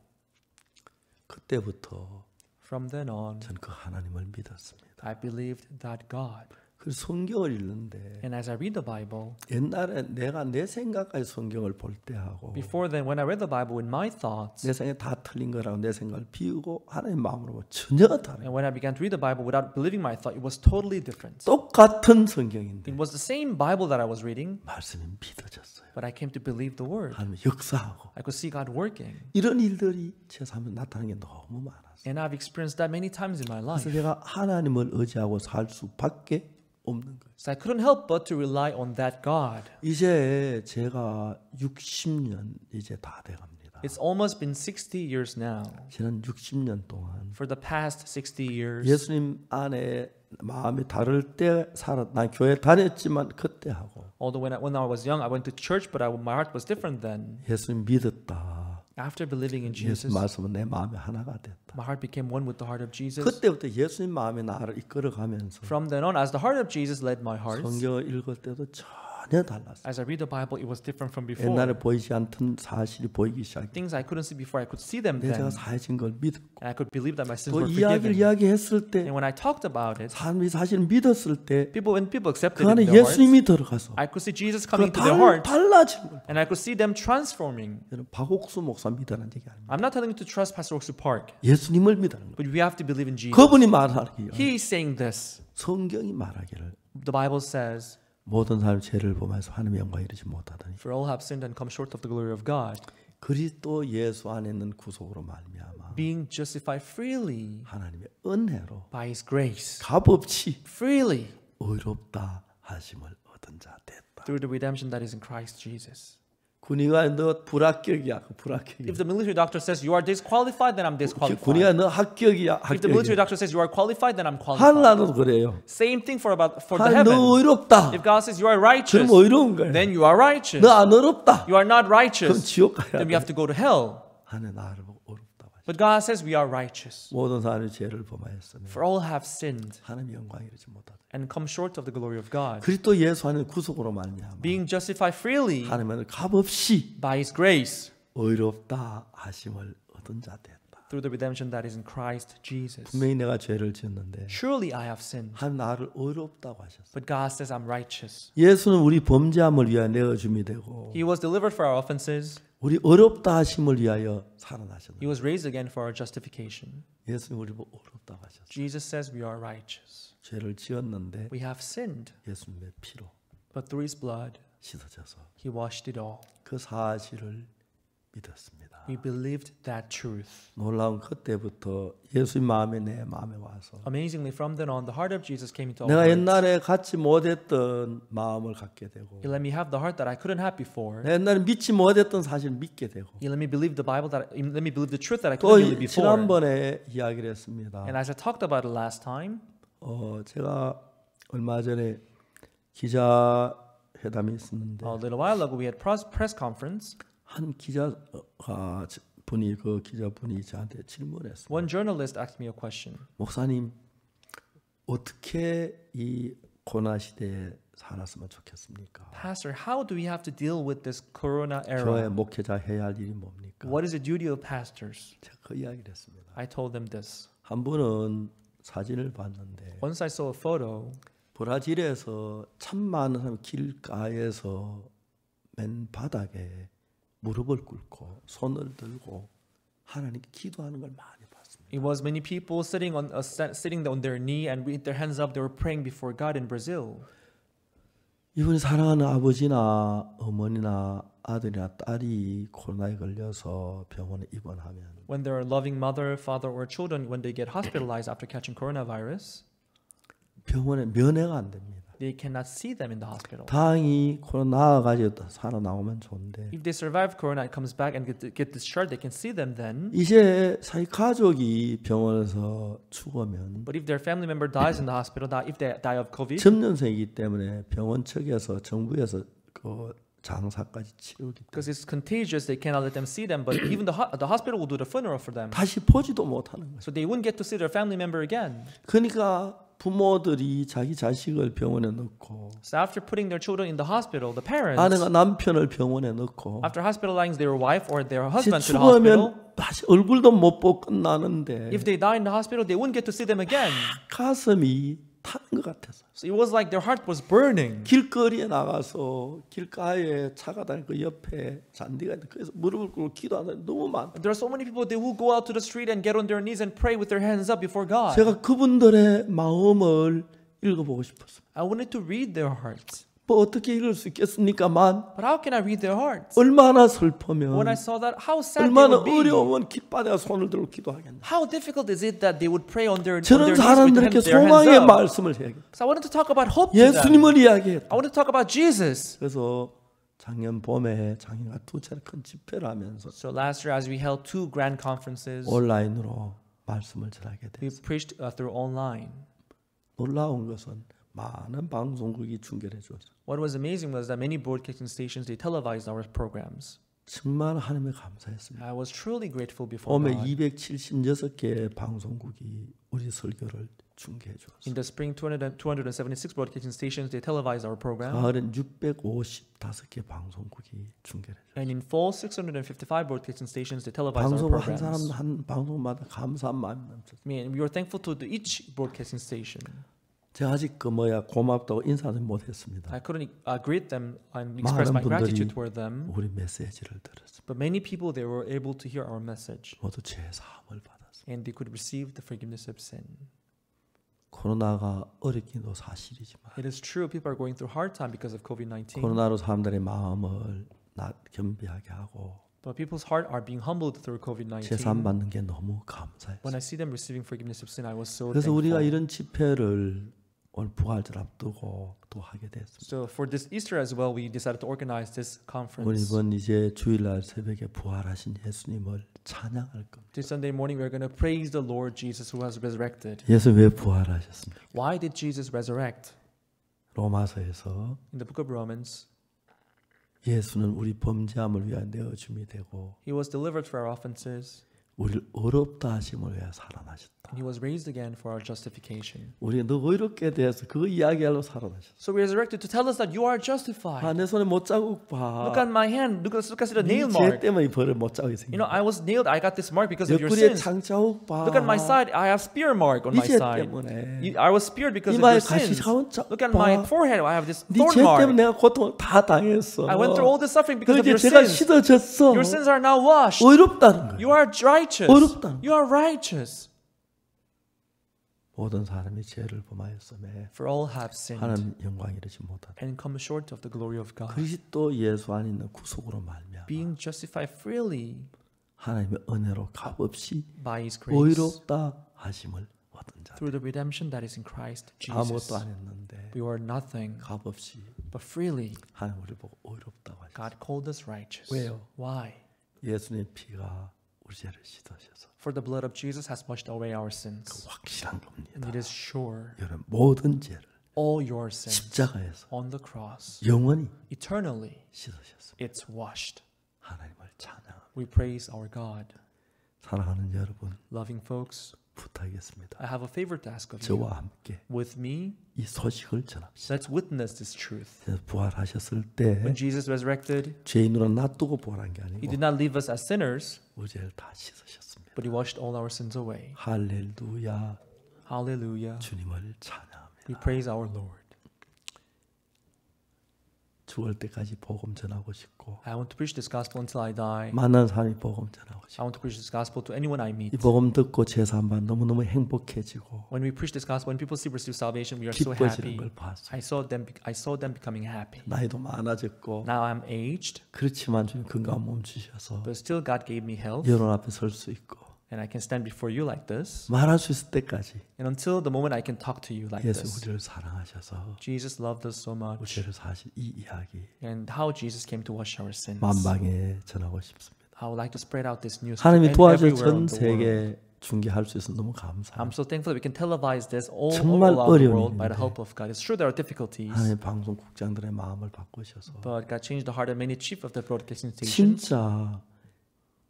그때부터 From then on, 하나님을 믿었습니다. I believed that God. 그래서 성경을 읽는데 And as I read the Bible, 옛날에 내가 내 생각까지 성경을 볼 때 하고 before then, when I read the Bible in my thoughts, 내 생각이 다 틀린 거라고 내 생각을 비우고 하나님 마음으로 보면 전혀 다른 and when I began to read the Bible without believing my thought, it was totally different. 똑같은 성경인데 It was the same Bible that I was reading, 말씀이 믿어졌어요. but I came to believe the Word. 하나님 역사하고 I could see God working. 이런 일들이 제 삶에 나타나는 게 너무 많았어요. And I've experienced that many times in my life. 그래서 내가 하나님을 의지하고 살 수밖에 없는 거예요. I couldn't help but to rely on that God. 이제 제가 60년 이제 다 돼갑니다. It's almost been 60 years now. 지난 60년 동안 For the past 60 years. 예수님 안에 마음이 다를 때 살았. 난 교회 다녔지만 그때 하고. Although when I, when I was young, I went to church, but I, my heart was different then. 예수님 믿었다. After believing in Jesus, my heart became one with the heart of Jesus. From then on, as the heart of Jesus led my heart, 성경을 읽을 때도 전혀 달랐어요. As I read the Bible, it was different from before. 옛날에 보이지 않던 사실이 보이기 시작. Things I couldn't see before, I could see them then. 내가 사해진 걸 And I could believe that my sins were forgiven. 이야기를 이야기했을 때. And when I talked about it, 사람이 사실 믿었을 때. People when people accepted 그 안에 예수님이 들어가서. I could see Jesus coming to their heart. 달라진 And I could see them transforming. 박옥수 목사 믿으라는 얘기 아닙니다. I'm not telling you to trust Pastor Oksu Park. 예수님을 믿으라는 거. But we have to believe in Jesus. 그분이 He is saying this. 성경이 말하기를. The Bible says. 모든 사람 죄를 범해서 하나님의 영광 이루지 못하더니 For all have sinned and come short of the glory of God. 그리스도 예수 안에 있는 구속으로 말미암아 being justified freely 하나님의 은혜로 by his grace 값없이 freely 의롭다 하심을 얻은 자 됐다. through the redemption that is in Christ Jesus. 군의가 너 불합격이야. If the military doctor says you are disqualified, then I'm disqualified. 군의가 너 합격이야. 합격이야. If the military doctor says you are qualified, then I'm qualified. 그래요. Same thing for about for the heaven. 의롭다. If God says you are righteous, 그럼 의로운 거야. Then you are righteous. 너안 의롭다. You are not righteous. 그럼 지옥 가야. Then we have to go to hell. 하늘 나를 의롭다. But God says we are righteous. 모든 사람이 죄를 범하였으며. For all have sinned. 이루지 못하다. and come short of the glory of God. 그리스도 예수 안에 구속으로 말미암아 being justified freely 하나님은 값없이 by his grace 의롭다 하심을 얻은 자 되었다. through the redemption that is in Christ Jesus. 분명히 내가 죄를 지었는데 Surely I have sinned. 하나님 나를 의롭다고 하셨어. But God says I'm righteous. 예수는 우리 범죄함을 위하여 내어 줌이 되고 He was delivered for our offenses. 우리 의롭다 하심을 위하여 살아나셨다. He was raised again for our justification. 예수는 우리 의롭다고 하셨어. Jesus says we are righteous. 죄를 지었는데 we have sinned. 예수님의 피로 but through his blood 씻어져서 he washed it all. 그 사실을 믿었습니다. We believed that truth. 놀라운 그때부터 예수의 마음에 내 마음에 와서 Amazingly from then on the heart of Jesus came into 내가 옛날에 갖지 못했던 마음을 갖게 되고 He let me have the heart that I couldn't have before. 내가 옛날에 믿지 못했던 사실 믿게 되고 He let me believe the Bible that let me believe the truth that I couldn't believe before. 지난번에 이야기를 했습니다. And as I talked about it last time 어, 제가 얼마 전에 기자 회담이 있었는데 A little while ago we had press press conference. 한 기자가 분이 그 기자분이 저한테 질문했어요. One journalist asked me a question. 목사님 어떻게 이 코로나 시대에 살았으면 좋겠습니까? Pastor, how do we have to deal with this corona era? 저의 목회자 해야 할 일이 뭡니까? What is the duty of pastors? 제가 그 이야기를 했습니다. I told them this. 한 분은 사진을 봤는데 Once I saw a photo 브라질에서 참 많은 사람 길가에서 맨 바닥에 무릎을 꿇고 손을 들고 하나님께 기도하는 걸 많이 봤습니다. It was many people sitting on uh, sitting on their knee and with their hands up they were praying before God in Brazil. 이분 사랑하는 아버지나 어머니나 아들이나 딸이 코로나에 걸려서 병원에 입원하면 when their loving mother, father, or children, when they get hospitalized after catching coronavirus, 병원에 면회가 안 됩니다. They cannot see them in the hospital. 다행히 코로나가 가지고 살아 나오면 좋은데. If they survive corona and comes back and get, get discharged, they can see them then. 이제 자기 가족이 병원에서 죽으면. But if their family member dies in the hospital, if they die of COVID. 청년생이기 때문에 병원 측에서 정부에서 그 장사까지 치르기 Because it's contagious, they cannot let them see them. But even the ho- the hospital will do the funeral for them. 다시 보지도 못하는 거예요. So they wouldn't get to see their family member again. 그러니까 부모들이 자기 자식을 병원에 넣고 So after putting their children in the hospital, the parents 아내가 남편을 병원에 넣고 after hospitalizing their wife or their husband to the hospital, 죽으면 다시 얼굴도 못 보고 끝나는데 if they die in the hospital, they wouldn't get to see them again. 가슴이 타는 것 같아서. So it was like their heart was burning. 길거리에 나가서 길가에 차가 다니는 그 옆에 잔디가 있는 그래서 무릎을 꿇고 기도하는 너무 많아. There are so many people who go out to the street and get on their knees and pray with their hands up before God. 제가 그분들의 마음을 읽어보고 싶었어요. I wanted to read their hearts. 뭐 어떻게 이럴 수 있겠습니까만 But how can I read their hearts? 얼마나 슬퍼면 When I saw that, how sad 얼마나 they would be. 어려우면 깃바닥에 손을 들고 기도하겠나 How difficult is it that they would pray on their, on their 저는 knees with 사람들에게 their hands 소망의 up? 말씀을 해야겠다 So I wanted to talk about hope to them. 예수님을 이야기했다 I wanted to talk about Jesus. 그래서 작년 봄에 장인과 두 차례 큰 집회를 하면서 So last year, as we held two grand conferences, 온라인으로 말씀을 전하게 we 됐어요 preached uh, through online. 놀라운 것은 많은 방송국이 중계를 해줬어요. What was amazing was that many broadcasting stations they televised our programs. 정말 하나님에 감사했습니다. I was truly grateful before 봄에 God. 276개 방송국이 우리 설교를 중계해 주었어요. In the spring, 200, 276 broadcasting stations they televised our program. 가을엔 655개 방송국이 중계를 해줬어요. And in fall, 655 broadcasting stations they televised our programs. 방송 한 사람 한 방송마다 감사한 마음이 넘쳤어요. Man, we were thankful to each broadcasting station. 제가 아직 그 뭐야 고맙다고 인사는 못했습니다. I couldn't uh, greet them and express my gratitude toward them. 우리 메시지를 들었습니다. But many people they were able to hear our message. 모두 죄 사함을 받았습니다. And they could receive the forgiveness of sin. 코로나가 어렵기도 사실이지만 It is true people are going through hard time because of COVID-19. 코로나로 사람들의 마음을 낮 겸비하게 하고 But people's heart are being humbled through COVID-19. 재산 받는 게 너무 감사해요. When I see them receiving forgiveness of sin, I was so 그래서 thankful. 우리가 이런 집회를 오늘 부활절 앞두고 또 하게 됐습니다. So for this Easter as well, we decided to organize this conference. 오늘 이번 이제 주일날 새벽에 부활하신 예수님을 찬양할 겁니다. This Sunday morning, we're going to praise the Lord Jesus who has resurrected. 예수 왜 부활하셨습니까? Why did Jesus resurrect? 로마서에서 In the book of Romans, 예수는 우리 범죄함을 위한 내어줌이 되고 He was delivered for our offenses. 우리를 의롭다 하심을 위해 살아나셨다. he was raised again for our justification. 우리 너 의롭게 대해서 그 So resurrected to tell us that you are justified. 손에 봐. Look at my hand. Look at look at the nail mark. 때문에 벌을 You know I was nailed. I got this mark because of your sins. 창 자국 봐. Look at my side. I have spear mark on my side. 때문에. I was speared because of your sins. Look at my forehead. I have this thorn mark. 때문에 내가 다 당했어. I went through all the suffering because of your sins. 제가 씻어졌어. Your sins are now washed. 의롭다는 거. You are dry righteous. 어렵다. You are righteous. 모든 사람이 죄를 범하였음에 For all have sinned 하나님 영광 이르지 못하다. And come short of the glory of God. 그리스도 예수 안에 있는 구속으로 말미암아 Being justified freely 하나님의 은혜로 값없이 by his grace. 의롭다 하심을 얻은 자. Through the redemption that is in Christ Jesus. 아무것도 안 했는데 we were nothing 값없이 but freely 하나님 우리 보고 의롭다고 하셨어. God called us righteous. 왜요? Why? 예수님 피가 For the blood of Jesus has washed away our sins. It is sure. 여러분 모든 죄를 all your sins 십자가에서 on the cross 영원히 eternally It's washed. We praise our God. Loving folks. 부탁했습니다. I have a favor to ask of you. 함께 with me. 이 소식을 전합시다. Let's witness this truth. 부활하셨을 때 When Jesus resurrected, 죄인으로 놔두고 부활한 게 아니고 He did not leave us as sinners, 다 씻으셨습니다. But He washed all our sins away. 할렐루야. 할렐루야. 주님을 찬양합니다. We praise our Lord. 죽을 때까지 복음 전하고 싶고 I want to preach this gospel until I die. 만난 사람이 복음 전하고 싶고 I want to preach this gospel to anyone I meet. 이 복음 듣고 제사함만 너무너무 행복해지고 When we preach this gospel when people see receive salvation we are so happy. 걸 봤어요. I saw them I saw them becoming happy. 나이도 많아졌고 Now I'm aged. 그렇지만 주님 건강 몸 주셔서 But still God gave me health. 여론 앞에 설 수 있고 And I can stand before you like this. 말할 수 있을 때까지. And until the moment I can talk to you like 예수 this. 우리를 사랑하셔서. Jesus loved us so much. 우리를 이 이야기. And how Jesus came to wash our sins. 만방에 전하고 싶습니다. I would like to spread out this news. 하나님이 도와줘 전 세계 중계할 수 있어서 너무 감사합니다. I'm so thankful that we can televise this all over the world by the help of God. It's true there are difficulties. 하나님 방송국장들의 마음을 바꾸셔서. But God changed the heart of many chief of the broadcasting stations. 진짜.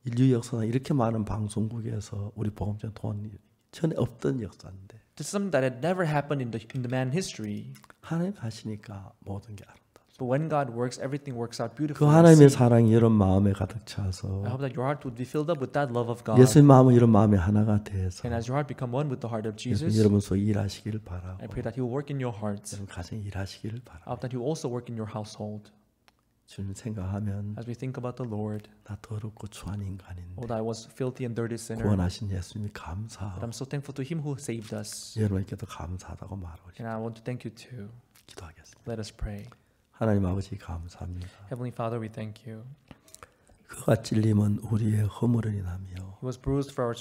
인류 역사상 이렇게 많은 방송국에서 우리 복음전 통한 전에 없던 역사인데. To something that had never happened in the in the man history. 하나님 가시니까 모든 게 아름다. But when God works, everything works out beautifully. 그 하나님의 사랑이 여러분 마음에 가득 차서. I hope that your heart would be filled up with that love of God. 예수님 마음은 여러분 마음에 하나가 돼서. And as your heart become one with the heart of Jesus. 여러분 속 일하시기를 바라고. I pray that He will work in your hearts. 여러분 가정 일하시기를 바라. I hope that He will also work in your household. 생각하면 as we think about the Lord, 나 더럽고 추한 인간인데 oh, that I was filthy and dirty sinner, 구원하신 예수님 i I'm so thankful to Him who saved us, 여러분께도 감사하다고 말하고 싶 and I want to thank you too. 기도하겠습니다. Let us pray. 하나님 아버지 감사합니다. Heavenly Father, we thank you. 그가 찔림은 우리의 허물을 인하며 He was bruised for our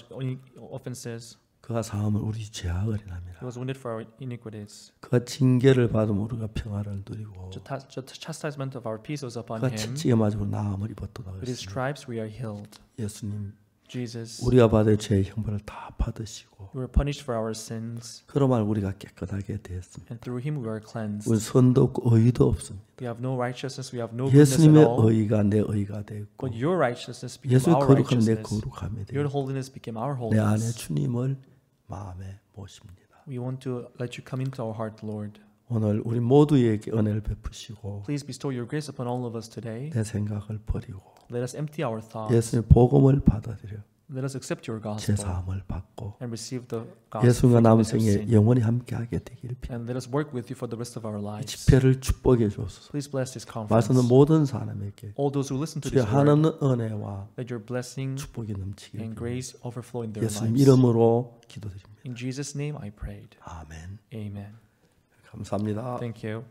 offenses, 그가 사함을 우리 죄악을 인함이라. He was wounded for our iniquities. 그가 징계를 받음 우리가 평화를 누리고. The chastisement of our peace was upon him. 그가 채찍에 맞음으로 나음을 입었도다. With his stripes we are healed. 예수님. Jesus. 우리가 받을 죄의 형벌을 다 받으시고. We were punished for our sins. 그러므로 우리가 깨끗하게 되었습니다. And through him we are cleansed. 우리 선도 없고 의도 없습니다. We have no righteousness. We have no goodness at all. 예수님의 의가 내 의가 되고. But your righteousness became our righteousness. 예수의 거룩함 내 거룩함이 되고. Your holiness became our holiness. 내 안에 주님을 마음에 모십니다. We want to let you come into our heart, Lord. 오늘 우리 모두에게 은혜를 베푸시고 Please bestow your grace upon all of us today. 내 생각을 버리고 Let us empty our thoughts. 예수님 복음을 받아들여 Let us accept your gospel. 제 사함을 받고 and receive the gospel 예수님과 남은 생에 영원히 함께하게 되기를 빌. And let us work with you for the rest of our lives. 집회를 축복해 주옵소서. Please bless this conference. 말씀은 모든 사람에게 all those who listen to this word. 하나님 은혜와 that your blessing 축복이 넘치게. And grace overflow in their lives. 예수님 이름으로 기도드립니다. In Jesus' name I prayed. 아멘. Amen. 감사합니다. Thank you.